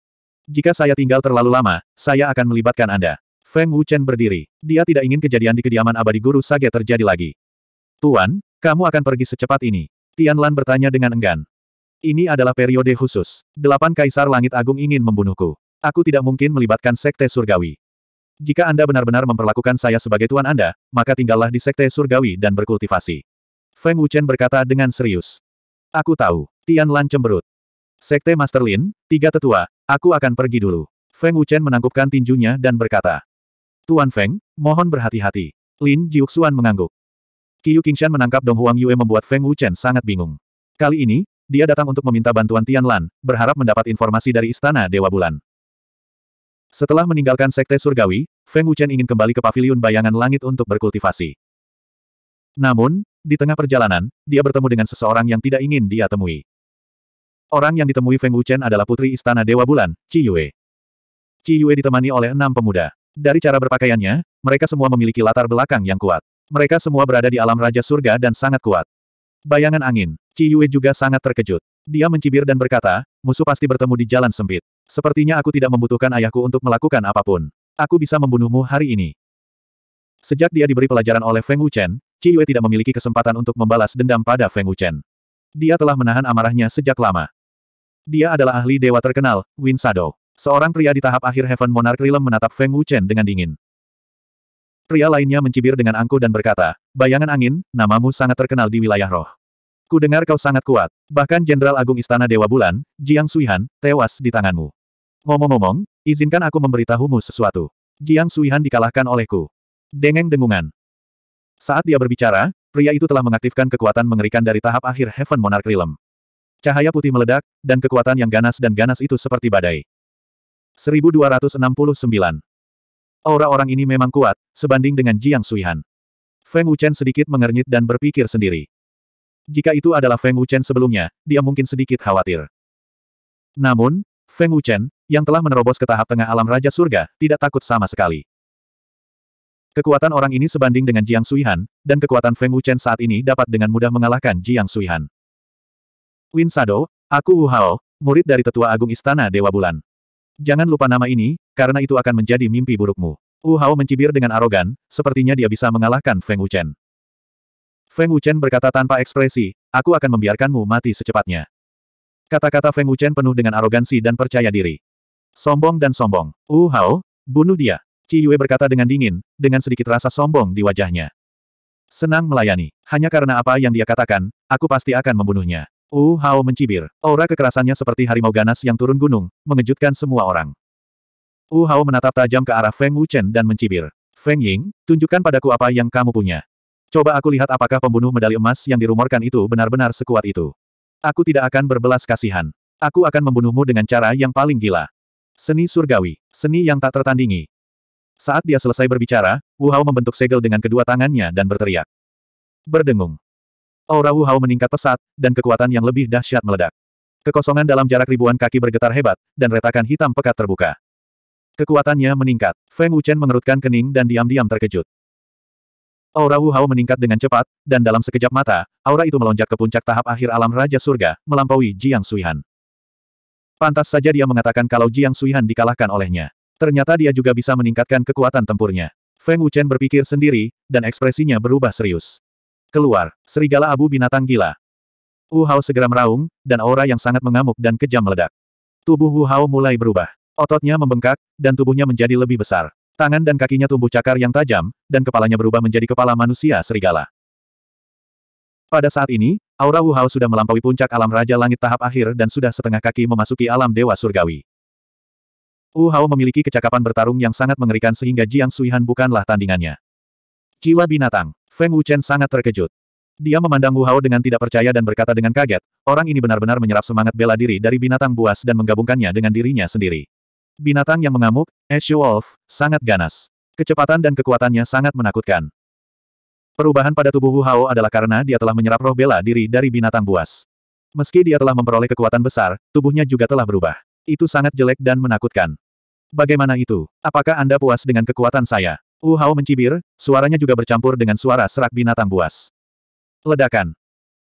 Jika saya tinggal terlalu lama, saya akan melibatkan Anda. Feng Wuchen berdiri. Dia tidak ingin kejadian di kediaman abadi guru Sage terjadi lagi. Tuan, kamu akan pergi secepat ini. Tian Lan bertanya dengan enggan. Ini adalah periode khusus. Delapan kaisar langit agung ingin membunuhku. Aku tidak mungkin melibatkan sekte surgawi. Jika Anda benar-benar memperlakukan saya sebagai tuan Anda, maka tinggallah di sekte surgawi dan berkultivasi. Feng Wuchen berkata dengan serius. Aku tahu. Tian Lan cemberut. Sekte Master Lin, tiga tetua, aku akan pergi dulu. Feng Wuchen menangkupkan tinjunya dan berkata. Tuan Feng, mohon berhati-hati. Lin Jiuxuan mengangguk. Qiu Qingshan menangkap Dong Huang Yue membuat Feng Wuchen sangat bingung. Kali ini, dia datang untuk meminta bantuan Tian Lan, berharap mendapat informasi dari Istana Dewa Bulan. Setelah meninggalkan Sekte Surgawi, Feng Wuchen ingin kembali ke Paviliun Bayangan Langit untuk berkultivasi. Namun, di tengah perjalanan, dia bertemu dengan seseorang yang tidak ingin dia temui. Orang yang ditemui Feng Wuchen adalah putri istana Dewa Bulan, Ci Yue. Ci Yue ditemani oleh enam pemuda. Dari cara berpakaiannya, mereka semua memiliki latar belakang yang kuat. Mereka semua berada di alam Raja Surga dan sangat kuat. Bayangan angin, Ci Yue juga sangat terkejut. Dia mencibir dan berkata, musuh pasti bertemu di jalan sempit. Sepertinya aku tidak membutuhkan ayahku untuk melakukan apapun. Aku bisa membunuhmu hari ini. Sejak dia diberi pelajaran oleh Feng Wuchen, Ci Yue tidak memiliki kesempatan untuk membalas dendam pada Feng Wuchen. Dia telah menahan amarahnya sejak lama. Dia adalah ahli dewa terkenal, Win Sado. Seorang pria di tahap akhir Heaven Monarch Realm menatap Feng Wuchen dengan dingin. Pria lainnya mencibir dengan angkuh dan berkata, Bayangan angin, namamu sangat terkenal di wilayah roh. Ku dengar kau sangat kuat. Bahkan Jenderal Agung Istana Dewa Bulan, Jiang Suihan, tewas di tanganmu. Ngomong-ngomong, izinkan aku memberitahumu sesuatu. Jiang Suihan dikalahkan olehku. Dengeng dengungan. Saat dia berbicara, pria itu telah mengaktifkan kekuatan mengerikan dari tahap akhir Heaven Monarch Realm. Cahaya putih meledak, dan kekuatan yang ganas dan ganas itu seperti badai. 1269. Aura orang ini memang kuat, sebanding dengan Jiang Suihan. Feng Wuchen sedikit mengernyit dan berpikir sendiri. Jika itu adalah Feng Wuchen sebelumnya, dia mungkin sedikit khawatir. Namun, Feng Wuchen, yang telah menerobos ke tahap tengah alam Raja Surga, tidak takut sama sekali. Kekuatan orang ini sebanding dengan Jiang Suihan, dan kekuatan Feng Wuchen saat ini dapat dengan mudah mengalahkan Jiang Suihan. Win Sado, aku Wu Hao, murid dari Tetua Agung Istana Dewa Bulan. Jangan lupa nama ini, karena itu akan menjadi mimpi burukmu. Wu Hao mencibir dengan arogan, sepertinya dia bisa mengalahkan Feng Wuchen. Feng Wuchen berkata tanpa ekspresi, aku akan membiarkanmu mati secepatnya. Kata-kata Feng Wuchen penuh dengan arogansi dan percaya diri. Sombong dan sombong. Wu Hao, bunuh dia. Ci Yue berkata dengan dingin, dengan sedikit rasa sombong di wajahnya. Senang melayani. Hanya karena apa yang dia katakan, aku pasti akan membunuhnya. Wu Hao mencibir. Aura kekerasannya seperti harimau ganas yang turun gunung, mengejutkan semua orang. Wu Hao menatap tajam ke arah Feng Wuchen dan mencibir. Feng Ying, tunjukkan padaku apa yang kamu punya. Coba aku lihat apakah pembunuh medali emas yang dirumorkan itu benar-benar sekuat itu. Aku tidak akan berbelas kasihan. Aku akan membunuhmu dengan cara yang paling gila. Seni surgawi, seni yang tak tertandingi. Saat dia selesai berbicara, Wu Hao membentuk segel dengan kedua tangannya dan berteriak. Berdengung. Aura Wu Hao meningkat pesat, dan kekuatan yang lebih dahsyat meledak. Kekosongan dalam jarak ribuan kaki bergetar hebat, dan retakan hitam pekat terbuka. Kekuatannya meningkat. Feng Wuchen mengerutkan kening dan diam-diam terkejut. Aura Wu Hao meningkat dengan cepat, dan dalam sekejap mata, aura itu melonjak ke puncak tahap akhir alam Raja Surga, melampaui Jiang Suihan. Pantas saja dia mengatakan kalau Jiang Suihan dikalahkan olehnya. Ternyata dia juga bisa meningkatkan kekuatan tempurnya. Feng Wuchen berpikir sendiri, dan ekspresinya berubah serius. Keluar, serigala abu binatang gila. Wu Hao segera meraung, dan aura yang sangat mengamuk dan kejam meledak. Tubuh Wu Hao mulai berubah. Ototnya membengkak, dan tubuhnya menjadi lebih besar. Tangan dan kakinya tumbuh cakar yang tajam, dan kepalanya berubah menjadi kepala manusia serigala. Pada saat ini, aura Wu Hao sudah melampaui puncak alam Raja Langit tahap akhir dan sudah setengah kaki memasuki alam Dewa Surgawi. Wu Hao memiliki kecakapan bertarung yang sangat mengerikan sehingga Jiang Suihan bukanlah tandingannya. Jiwa binatang. Feng Wuchen sangat terkejut. Dia memandang Wu Hao dengan tidak percaya dan berkata dengan kaget, orang ini benar-benar menyerap semangat bela diri dari binatang buas dan menggabungkannya dengan dirinya sendiri. Binatang yang mengamuk, Ashu Wolf, sangat ganas. Kecepatan dan kekuatannya sangat menakutkan. Perubahan pada tubuh Wu Hao adalah karena dia telah menyerap roh bela diri dari binatang buas. Meski dia telah memperoleh kekuatan besar, tubuhnya juga telah berubah. Itu sangat jelek dan menakutkan. Bagaimana itu? Apakah Anda puas dengan kekuatan saya? Wu Hao mencibir, suaranya juga bercampur dengan suara serak binatang buas. Ledakan.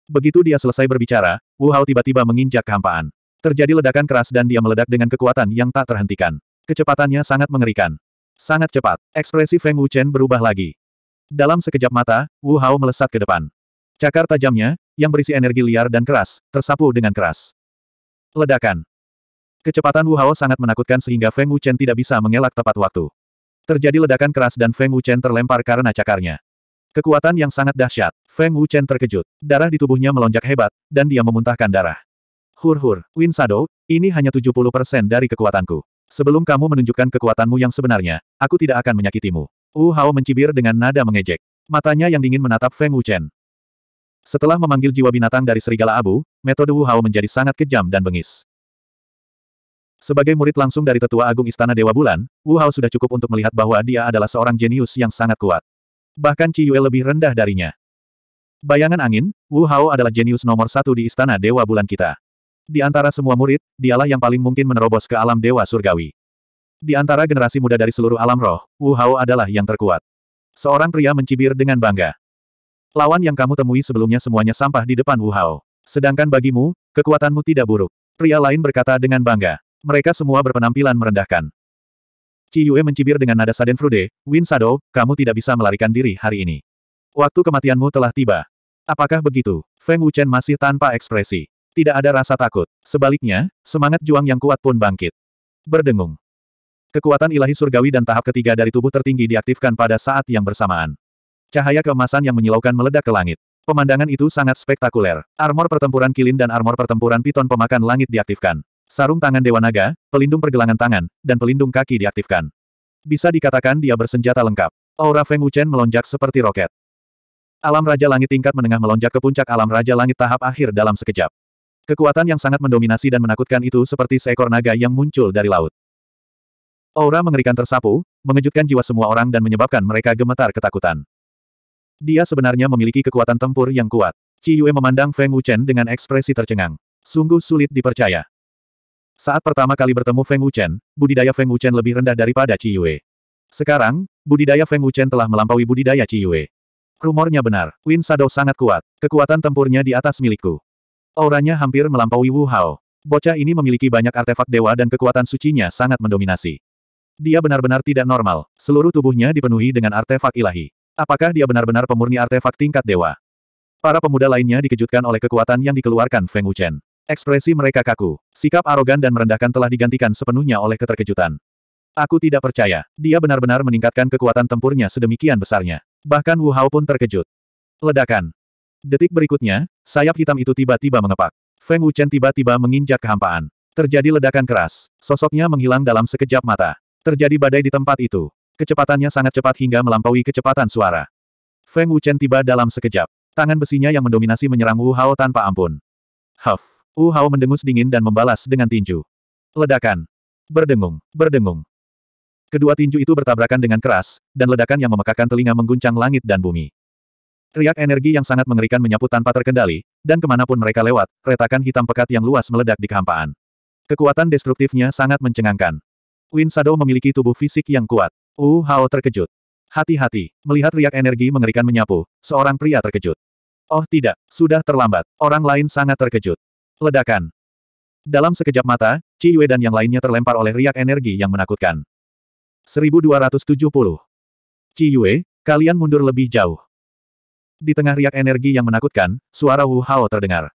Begitu dia selesai berbicara, Wu Hao tiba-tiba menginjak kehampaan. Terjadi ledakan keras dan dia meledak dengan kekuatan yang tak terhentikan. Kecepatannya sangat mengerikan. Sangat cepat, ekspresi Feng Wuchen berubah lagi. Dalam sekejap mata, Wu Hao melesat ke depan. Cakar tajamnya, yang berisi energi liar dan keras, tersapu dengan keras. Ledakan. Kecepatan Wu Hao sangat menakutkan sehingga Feng Wuchen tidak bisa mengelak tepat waktu. Terjadi ledakan keras dan Feng Wuchen terlempar karena cakarnya. Kekuatan yang sangat dahsyat. Feng Wuchen terkejut. Darah di tubuhnya melonjak hebat, dan dia memuntahkan darah. Hur-hur, Win Shadow, ini hanya 70% dari kekuatanku. Sebelum kamu menunjukkan kekuatanmu yang sebenarnya, aku tidak akan menyakitimu. Wu Hao mencibir dengan nada mengejek. Matanya yang dingin menatap Feng Wuchen. Setelah memanggil jiwa binatang dari serigala abu, metode Wu Hao menjadi sangat kejam dan bengis. Sebagai murid langsung dari tetua agung Istana Dewa Bulan, Wu Hao sudah cukup untuk melihat bahwa dia adalah seorang jenius yang sangat kuat. Bahkan Ci Yue lebih rendah darinya. Bayangan angin, Wu Hao adalah jenius nomor satu di Istana Dewa Bulan kita. Di antara semua murid, dialah yang paling mungkin menerobos ke alam Dewa Surgawi. Di antara generasi muda dari seluruh alam roh, Wu Hao adalah yang terkuat. Seorang pria mencibir dengan bangga. Lawan yang kamu temui sebelumnya semuanya sampah di depan Wu Hao. Sedangkan bagimu, kekuatanmu tidak buruk. Pria lain berkata dengan bangga. Mereka semua berpenampilan merendahkan. Qi Yue mencibir dengan nada Saden Frude, Win Shadow, kamu tidak bisa melarikan diri hari ini. Waktu kematianmu telah tiba. Apakah begitu? Feng Wuchen masih tanpa ekspresi. Tidak ada rasa takut. Sebaliknya, semangat juang yang kuat pun bangkit. Berdengung. Kekuatan ilahi surgawi dan tahap ketiga dari tubuh tertinggi diaktifkan pada saat yang bersamaan. Cahaya keemasan yang menyilaukan meledak ke langit. Pemandangan itu sangat spektakuler. Armor pertempuran kilin dan armor pertempuran piton pemakan langit diaktifkan. Sarung tangan Dewa Naga, pelindung pergelangan tangan, dan pelindung kaki diaktifkan. Bisa dikatakan dia bersenjata lengkap. Aura Feng Wuchen melonjak seperti roket. Alam Raja Langit tingkat menengah melonjak ke puncak Alam Raja Langit tahap akhir dalam sekejap. Kekuatan yang sangat mendominasi dan menakutkan itu seperti seekor naga yang muncul dari laut. Aura mengerikan tersapu, mengejutkan jiwa semua orang dan menyebabkan mereka gemetar ketakutan. Dia sebenarnya memiliki kekuatan tempur yang kuat. Ciyue memandang Feng Wuchen dengan ekspresi tercengang. Sungguh sulit dipercaya. Saat pertama kali bertemu Feng Wuchen, budidaya Feng Wuchen lebih rendah daripada Ci Yue. Sekarang, budidaya Feng Wuchen telah melampaui budidaya Ci Yue. Rumornya benar, Win Shadow sangat kuat, kekuatan tempurnya di atas milikku. Auranya hampir melampaui Wu Hao. Bocah ini memiliki banyak artefak dewa dan kekuatan sucinya sangat mendominasi. Dia benar-benar tidak normal, seluruh tubuhnya dipenuhi dengan artefak ilahi. Apakah dia benar-benar pemurni artefak tingkat dewa? Para pemuda lainnya dikejutkan oleh kekuatan yang dikeluarkan Feng Wuchen. Ekspresi mereka kaku, sikap arogan dan merendahkan telah digantikan sepenuhnya oleh keterkejutan. Aku tidak percaya, dia benar-benar meningkatkan kekuatan tempurnya sedemikian besarnya. Bahkan Wu Hao pun terkejut. Ledakan. Detik berikutnya, sayap hitam itu tiba-tiba mengepak. Feng Wu Chen tiba-tiba menginjak kehampaan. Terjadi ledakan keras, sosoknya menghilang dalam sekejap mata. Terjadi badai di tempat itu. Kecepatannya sangat cepat hingga melampaui kecepatan suara. Feng Wu Chen tiba dalam sekejap. Tangan besinya yang mendominasi menyerang Wu Hao tanpa ampun. Huff. Wu Hao mendengus dingin dan membalas dengan tinju. Ledakan. Berdengung, berdengung. Kedua tinju itu bertabrakan dengan keras, dan ledakan yang memekakan telinga mengguncang langit dan bumi. Riak energi yang sangat mengerikan menyapu tanpa terkendali, dan kemanapun mereka lewat, retakan hitam pekat yang luas meledak di kehampaan. Kekuatan destruktifnya sangat mencengangkan. Win Sado memiliki tubuh fisik yang kuat. Wu Hao terkejut. Hati-hati, melihat riak energi mengerikan menyapu, seorang pria terkejut. Oh tidak, sudah terlambat, orang lain sangat terkejut. Ledakan. Dalam sekejap mata, Ci Yue dan yang lainnya terlempar oleh riak energi yang menakutkan. 1270. Ci Yue, kalian mundur lebih jauh. Di tengah riak energi yang menakutkan, suara Wu Hao terdengar.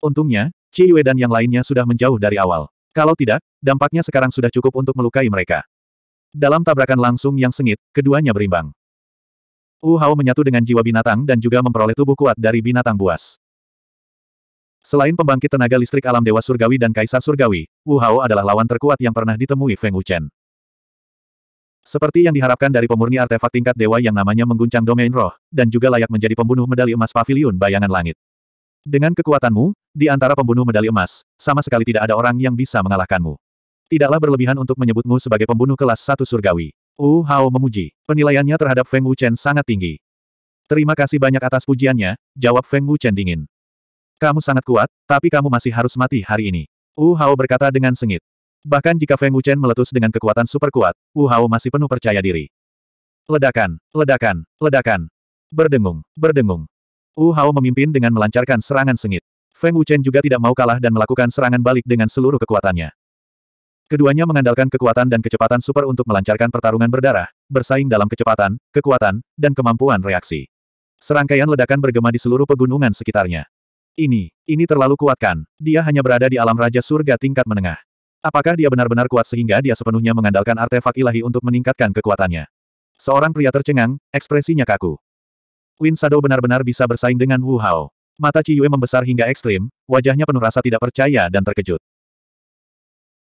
Untungnya, Ci Yue dan yang lainnya sudah menjauh dari awal. Kalau tidak, dampaknya sekarang sudah cukup untuk melukai mereka. Dalam tabrakan langsung yang sengit, keduanya berimbang. Wu Hao menyatu dengan jiwa binatang dan juga memperoleh tubuh kuat dari binatang buas. Selain pembangkit tenaga listrik alam Dewa Surgawi dan Kaisar Surgawi, Wu Hao adalah lawan terkuat yang pernah ditemui Feng Wuchen. Seperti yang diharapkan dari pemurni artefak tingkat dewa yang namanya mengguncang domain roh, dan juga layak menjadi pembunuh medali emas pavilion bayangan langit. Dengan kekuatanmu, di antara pembunuh medali emas, sama sekali tidak ada orang yang bisa mengalahkanmu. Tidaklah berlebihan untuk menyebutmu sebagai pembunuh kelas satu surgawi. Wu Hao memuji. Penilaiannya terhadap Feng Wuchen sangat tinggi. Terima kasih banyak atas pujiannya, jawab Feng Wuchen dingin. Kamu sangat kuat, tapi kamu masih harus mati hari ini. Wu Hao berkata dengan sengit. Bahkan jika Feng Wuchen meletus dengan kekuatan super kuat, Wu Hao masih penuh percaya diri. Ledakan, ledakan, ledakan. Berdengung, berdengung. Wu Hao memimpin dengan melancarkan serangan sengit. Feng Wuchen juga tidak mau kalah dan melakukan serangan balik dengan seluruh kekuatannya. Keduanya mengandalkan kekuatan dan kecepatan super untuk melancarkan pertarungan berdarah, bersaing dalam kecepatan, kekuatan, dan kemampuan reaksi. Serangkaian ledakan bergema di seluruh pegunungan sekitarnya. Ini, ini terlalu kuat kan? Dia hanya berada di alam Raja Surga tingkat menengah. Apakah dia benar-benar kuat sehingga dia sepenuhnya mengandalkan artefak ilahi untuk meningkatkan kekuatannya? Seorang pria tercengang, ekspresinya kaku. Win Shadow benar-benar bisa bersaing dengan Wu Hao. Mata Yue membesar hingga ekstrim, wajahnya penuh rasa tidak percaya dan terkejut.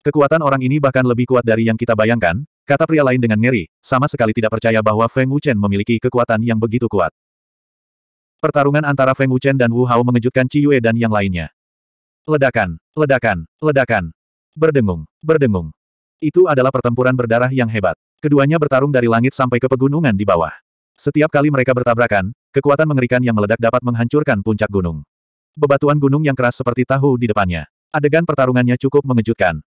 Kekuatan orang ini bahkan lebih kuat dari yang kita bayangkan, kata pria lain dengan ngeri, sama sekali tidak percaya bahwa Feng Wuchen memiliki kekuatan yang begitu kuat. Pertarungan antara Feng Wuchen dan Wu Hao mengejutkan Ci Yue dan yang lainnya. Ledakan, ledakan, ledakan. Berdengung, berdengung. Itu adalah pertempuran berdarah yang hebat. Keduanya bertarung dari langit sampai ke pegunungan di bawah. Setiap kali mereka bertabrakan, kekuatan mengerikan yang meledak dapat menghancurkan puncak gunung. Bebatuan gunung yang keras seperti tahu di depannya. Adegan pertarungannya cukup mengejutkan.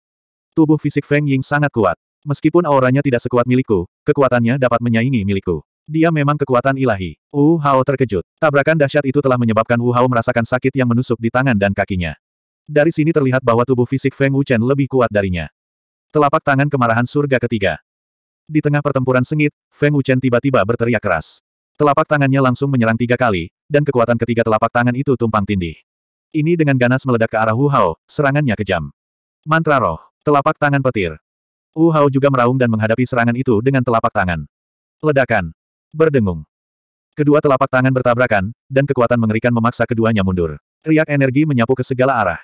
Tubuh fisik Feng Ying sangat kuat. Meskipun auranya tidak sekuat milikku, kekuatannya dapat menyaingi milikku. Dia memang kekuatan ilahi. Wu Hao terkejut. Tabrakan dahsyat itu telah menyebabkan Wu Hao merasakan sakit yang menusuk di tangan dan kakinya. Dari sini terlihat bahwa tubuh fisik Feng Wuchen lebih kuat darinya. Telapak tangan kemarahan surga ketiga. Di tengah pertempuran sengit, Feng Wuchen tiba-tiba berteriak keras. Telapak tangannya langsung menyerang tiga kali, dan kekuatan ketiga telapak tangan itu tumpang tindih. Ini dengan ganas meledak ke arah Wu Hao, serangannya kejam. Mantra roh, telapak tangan petir. Wu Hao juga meraung dan menghadapi serangan itu dengan telapak tangan. Ledakan, Berdengung. Kedua telapak tangan bertabrakan, dan kekuatan mengerikan memaksa keduanya mundur. Riak energi menyapu ke segala arah.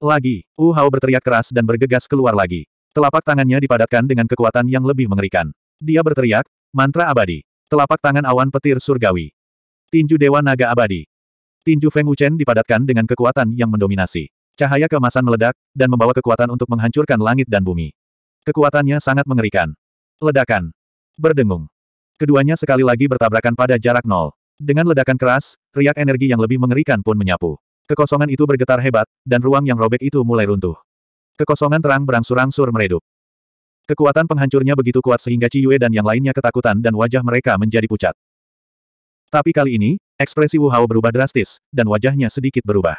Lagi, Wu Hao berteriak keras dan bergegas keluar lagi. Telapak tangannya dipadatkan dengan kekuatan yang lebih mengerikan. Dia berteriak, mantra abadi. Telapak tangan awan petir surgawi. Tinju Dewa Naga Abadi. Tinju Feng Wuchen dipadatkan dengan kekuatan yang mendominasi. Cahaya keemasan meledak, dan membawa kekuatan untuk menghancurkan langit dan bumi. Kekuatannya sangat mengerikan. Ledakan. Berdengung. Keduanya sekali lagi bertabrakan pada jarak nol. Dengan ledakan keras, riak energi yang lebih mengerikan pun menyapu. Kekosongan itu bergetar hebat, dan ruang yang robek itu mulai runtuh. Kekosongan terang berangsur-angsur meredup. Kekuatan penghancurnya begitu kuat sehingga Ciyue dan yang lainnya ketakutan dan wajah mereka menjadi pucat. Tapi kali ini, ekspresi Wu Hao berubah drastis, dan wajahnya sedikit berubah.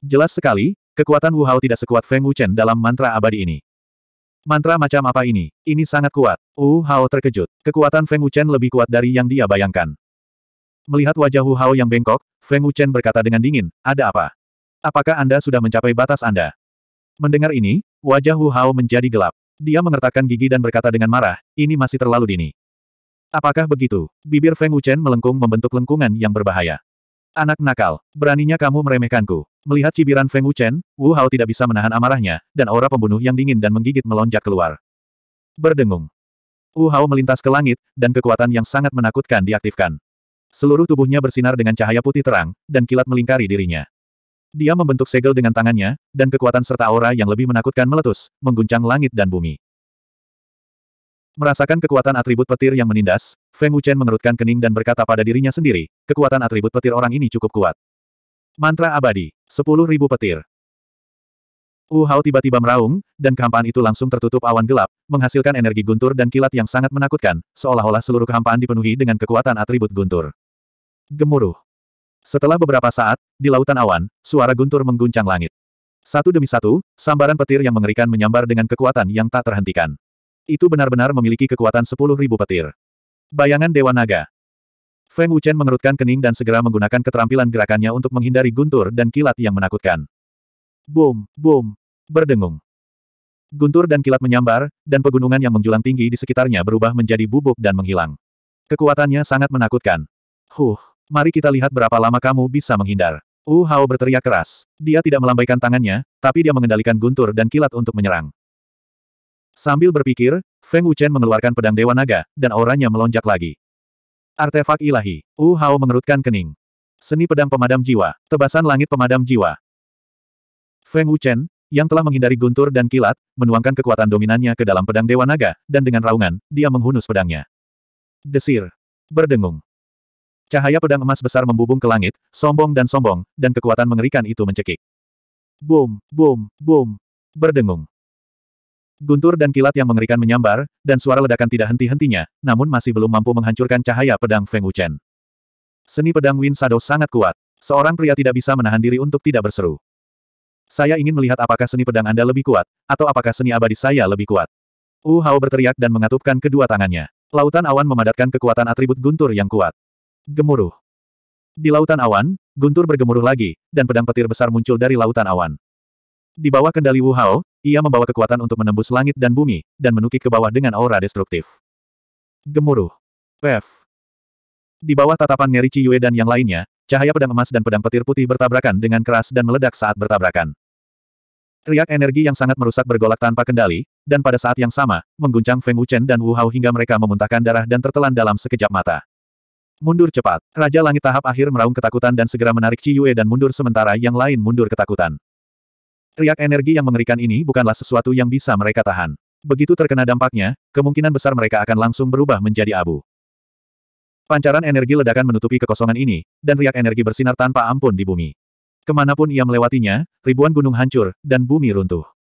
Jelas sekali, kekuatan Wu Hao tidak sekuat Feng Wuchen dalam mantra abadi ini. Mantra macam apa ini? Ini sangat kuat. Wu uh, Hao terkejut. Kekuatan Feng Wuchen lebih kuat dari yang dia bayangkan. Melihat wajah Wu Hao yang bengkok, Feng Wuchen berkata dengan dingin, ada apa? Apakah Anda sudah mencapai batas Anda? Mendengar ini, wajah Wu Hao menjadi gelap. Dia mengertakkan gigi dan berkata dengan marah, ini masih terlalu dini. Apakah begitu? Bibir Feng Wuchen melengkung membentuk lengkungan yang berbahaya. Anak nakal, beraninya kamu meremehkanku. Melihat cibiran Feng Wuchen, Wu Hao tidak bisa menahan amarahnya, dan aura pembunuh yang dingin dan menggigit melonjak keluar. Berdengung. Wu Hao melintas ke langit, dan kekuatan yang sangat menakutkan diaktifkan. Seluruh tubuhnya bersinar dengan cahaya putih terang, dan kilat melingkari dirinya. Dia membentuk segel dengan tangannya, dan kekuatan serta aura yang lebih menakutkan meletus, mengguncang langit dan bumi. Merasakan kekuatan atribut petir yang menindas, Feng Wuchen mengerutkan kening dan berkata pada dirinya sendiri, kekuatan atribut petir orang ini cukup kuat. Mantra abadi, 10.000 petir. Wu Hao tiba-tiba meraung, dan kehampaan itu langsung tertutup awan gelap, menghasilkan energi guntur dan kilat yang sangat menakutkan, seolah-olah seluruh kehampaan dipenuhi dengan kekuatan atribut guntur. Gemuruh. Setelah beberapa saat, di lautan awan, suara guntur mengguncang langit. Satu demi satu, sambaran petir yang mengerikan menyambar dengan kekuatan yang tak terhentikan. Itu benar-benar memiliki kekuatan sepuluh ribu petir. Bayangan Dewa Naga. Feng Wuchen mengerutkan kening dan segera menggunakan keterampilan gerakannya untuk menghindari guntur dan kilat yang menakutkan. Boom, boom, berdengung. Guntur dan kilat menyambar, dan pegunungan yang menjulang tinggi di sekitarnya berubah menjadi bubuk dan menghilang. Kekuatannya sangat menakutkan. Huh, mari kita lihat berapa lama kamu bisa menghindar. Wu Hao berteriak keras. Dia tidak melambaikan tangannya, tapi dia mengendalikan guntur dan kilat untuk menyerang. Sambil berpikir, Feng Wuchen mengeluarkan pedang Dewa Naga, dan auranya melonjak lagi. Artefak ilahi. Wu Hao mengerutkan kening. Seni pedang pemadam jiwa. Tebasan langit pemadam jiwa. Feng Wuchen, yang telah menghindari guntur dan kilat, menuangkan kekuatan dominannya ke dalam pedang Dewa Naga, dan dengan raungan, dia menghunus pedangnya. Desir. Berdengung. Cahaya pedang emas besar membubung ke langit, sombong dan sombong, dan kekuatan mengerikan itu mencekik. Boom, boom, boom. Berdengung. Guntur dan kilat yang mengerikan menyambar, dan suara ledakan tidak henti-hentinya, namun masih belum mampu menghancurkan cahaya pedang Feng Wuchen. Seni pedang Win Shadow sangat kuat. Seorang pria tidak bisa menahan diri untuk tidak berseru. Saya ingin melihat apakah seni pedang Anda lebih kuat, atau apakah seni abadi saya lebih kuat. Wu Hao berteriak dan mengatupkan kedua tangannya. Lautan awan memadatkan kekuatan atribut Guntur yang kuat. Gemuruh. Di lautan awan, Guntur bergemuruh lagi, dan pedang petir besar muncul dari lautan awan. Di bawah kendali Wu Hao, ia membawa kekuatan untuk menembus langit dan bumi, dan menukik ke bawah dengan aura destruktif. Gemuruh. F. Di bawah tatapan Ngeri Yue dan yang lainnya, cahaya pedang emas dan pedang petir putih bertabrakan dengan keras dan meledak saat bertabrakan. Riak energi yang sangat merusak bergolak tanpa kendali, dan pada saat yang sama, mengguncang Feng Wuchen dan Wu Hao hingga mereka memuntahkan darah dan tertelan dalam sekejap mata. Mundur cepat, Raja Langit tahap akhir meraung ketakutan dan segera menarik Chi Yue dan mundur sementara yang lain mundur ketakutan. Riak energi yang mengerikan ini bukanlah sesuatu yang bisa mereka tahan. Begitu terkena dampaknya, kemungkinan besar mereka akan langsung berubah menjadi abu. Pancaran energi ledakan menutupi kekosongan ini, dan riak energi bersinar tanpa ampun di bumi. Kemanapun ia melewatinya, ribuan gunung hancur, dan bumi runtuh.